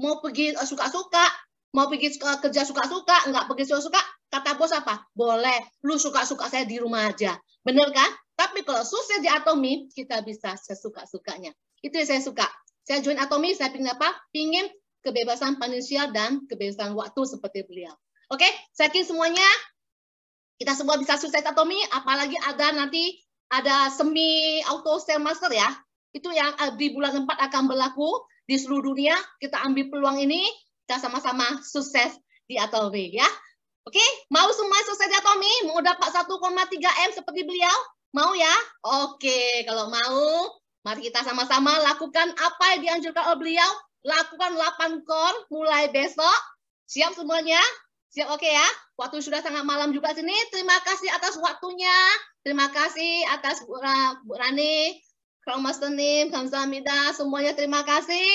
Mau pergi eh, suka-suka, Mau pergi kerja suka-suka, nggak pergi suka-suka, kata bos apa? Boleh, lu suka-suka saya di rumah aja. Bener kan? Tapi kalau sukses di Atomi, kita bisa sesuka-sukanya. Itu yang saya suka. Saya join Atomi, saya pingin apa? Pingin kebebasan finansial dan kebebasan waktu seperti beliau. Oke, saya yakin semuanya kita semua bisa sukses Atomi, apalagi ada nanti ada semi auto sale master ya. Itu yang eh, di bulan 4 akan berlaku di seluruh dunia. Kita ambil peluang ini, kita sama-sama sukses di Atomi ya. Oke, mau semua sukses di Atomi? Mau dapat 1,3 M seperti beliau? Mau ya? Oke, kalau mau, mari kita sama-sama lakukan apa yang dianjurkan oleh beliau. Lakukan 8 core mulai besok. Siap semuanya? Siap oke okay ya? Waktu sudah sangat malam juga sini. Terima kasih atas waktunya. Terima kasih atas Bu, Rani, Kromas Mas Tenim, Kamsahamnida, semuanya terima kasih.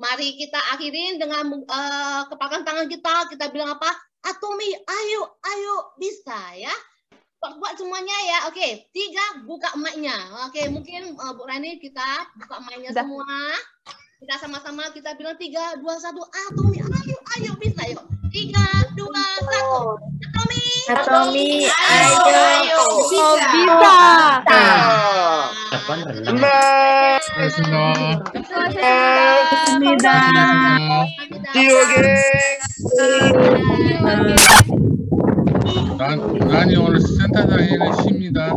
Mari kita akhiri dengan uh, eh, kepakan tangan kita. Kita bilang apa? Atomi, ayo, ayo, bisa ya. Buat semuanya ya. Oke, tiga, buka emaknya. Oke, mungkin uh, Bu Rani kita buka emaknya semua. Kita sama-sama kita bilang tiga, dua, satu. Atomi, ayo, ayo, bisa yuk. Tiga, dua, satu. Atomi, Atomi, ayo, ayo, ayo, ayo bisa. bisa. bisa. 정말 수고하셨습니다. 수고하셨습니다. 지옥에 난, 난이 오늘 센터장에는 쉽니다.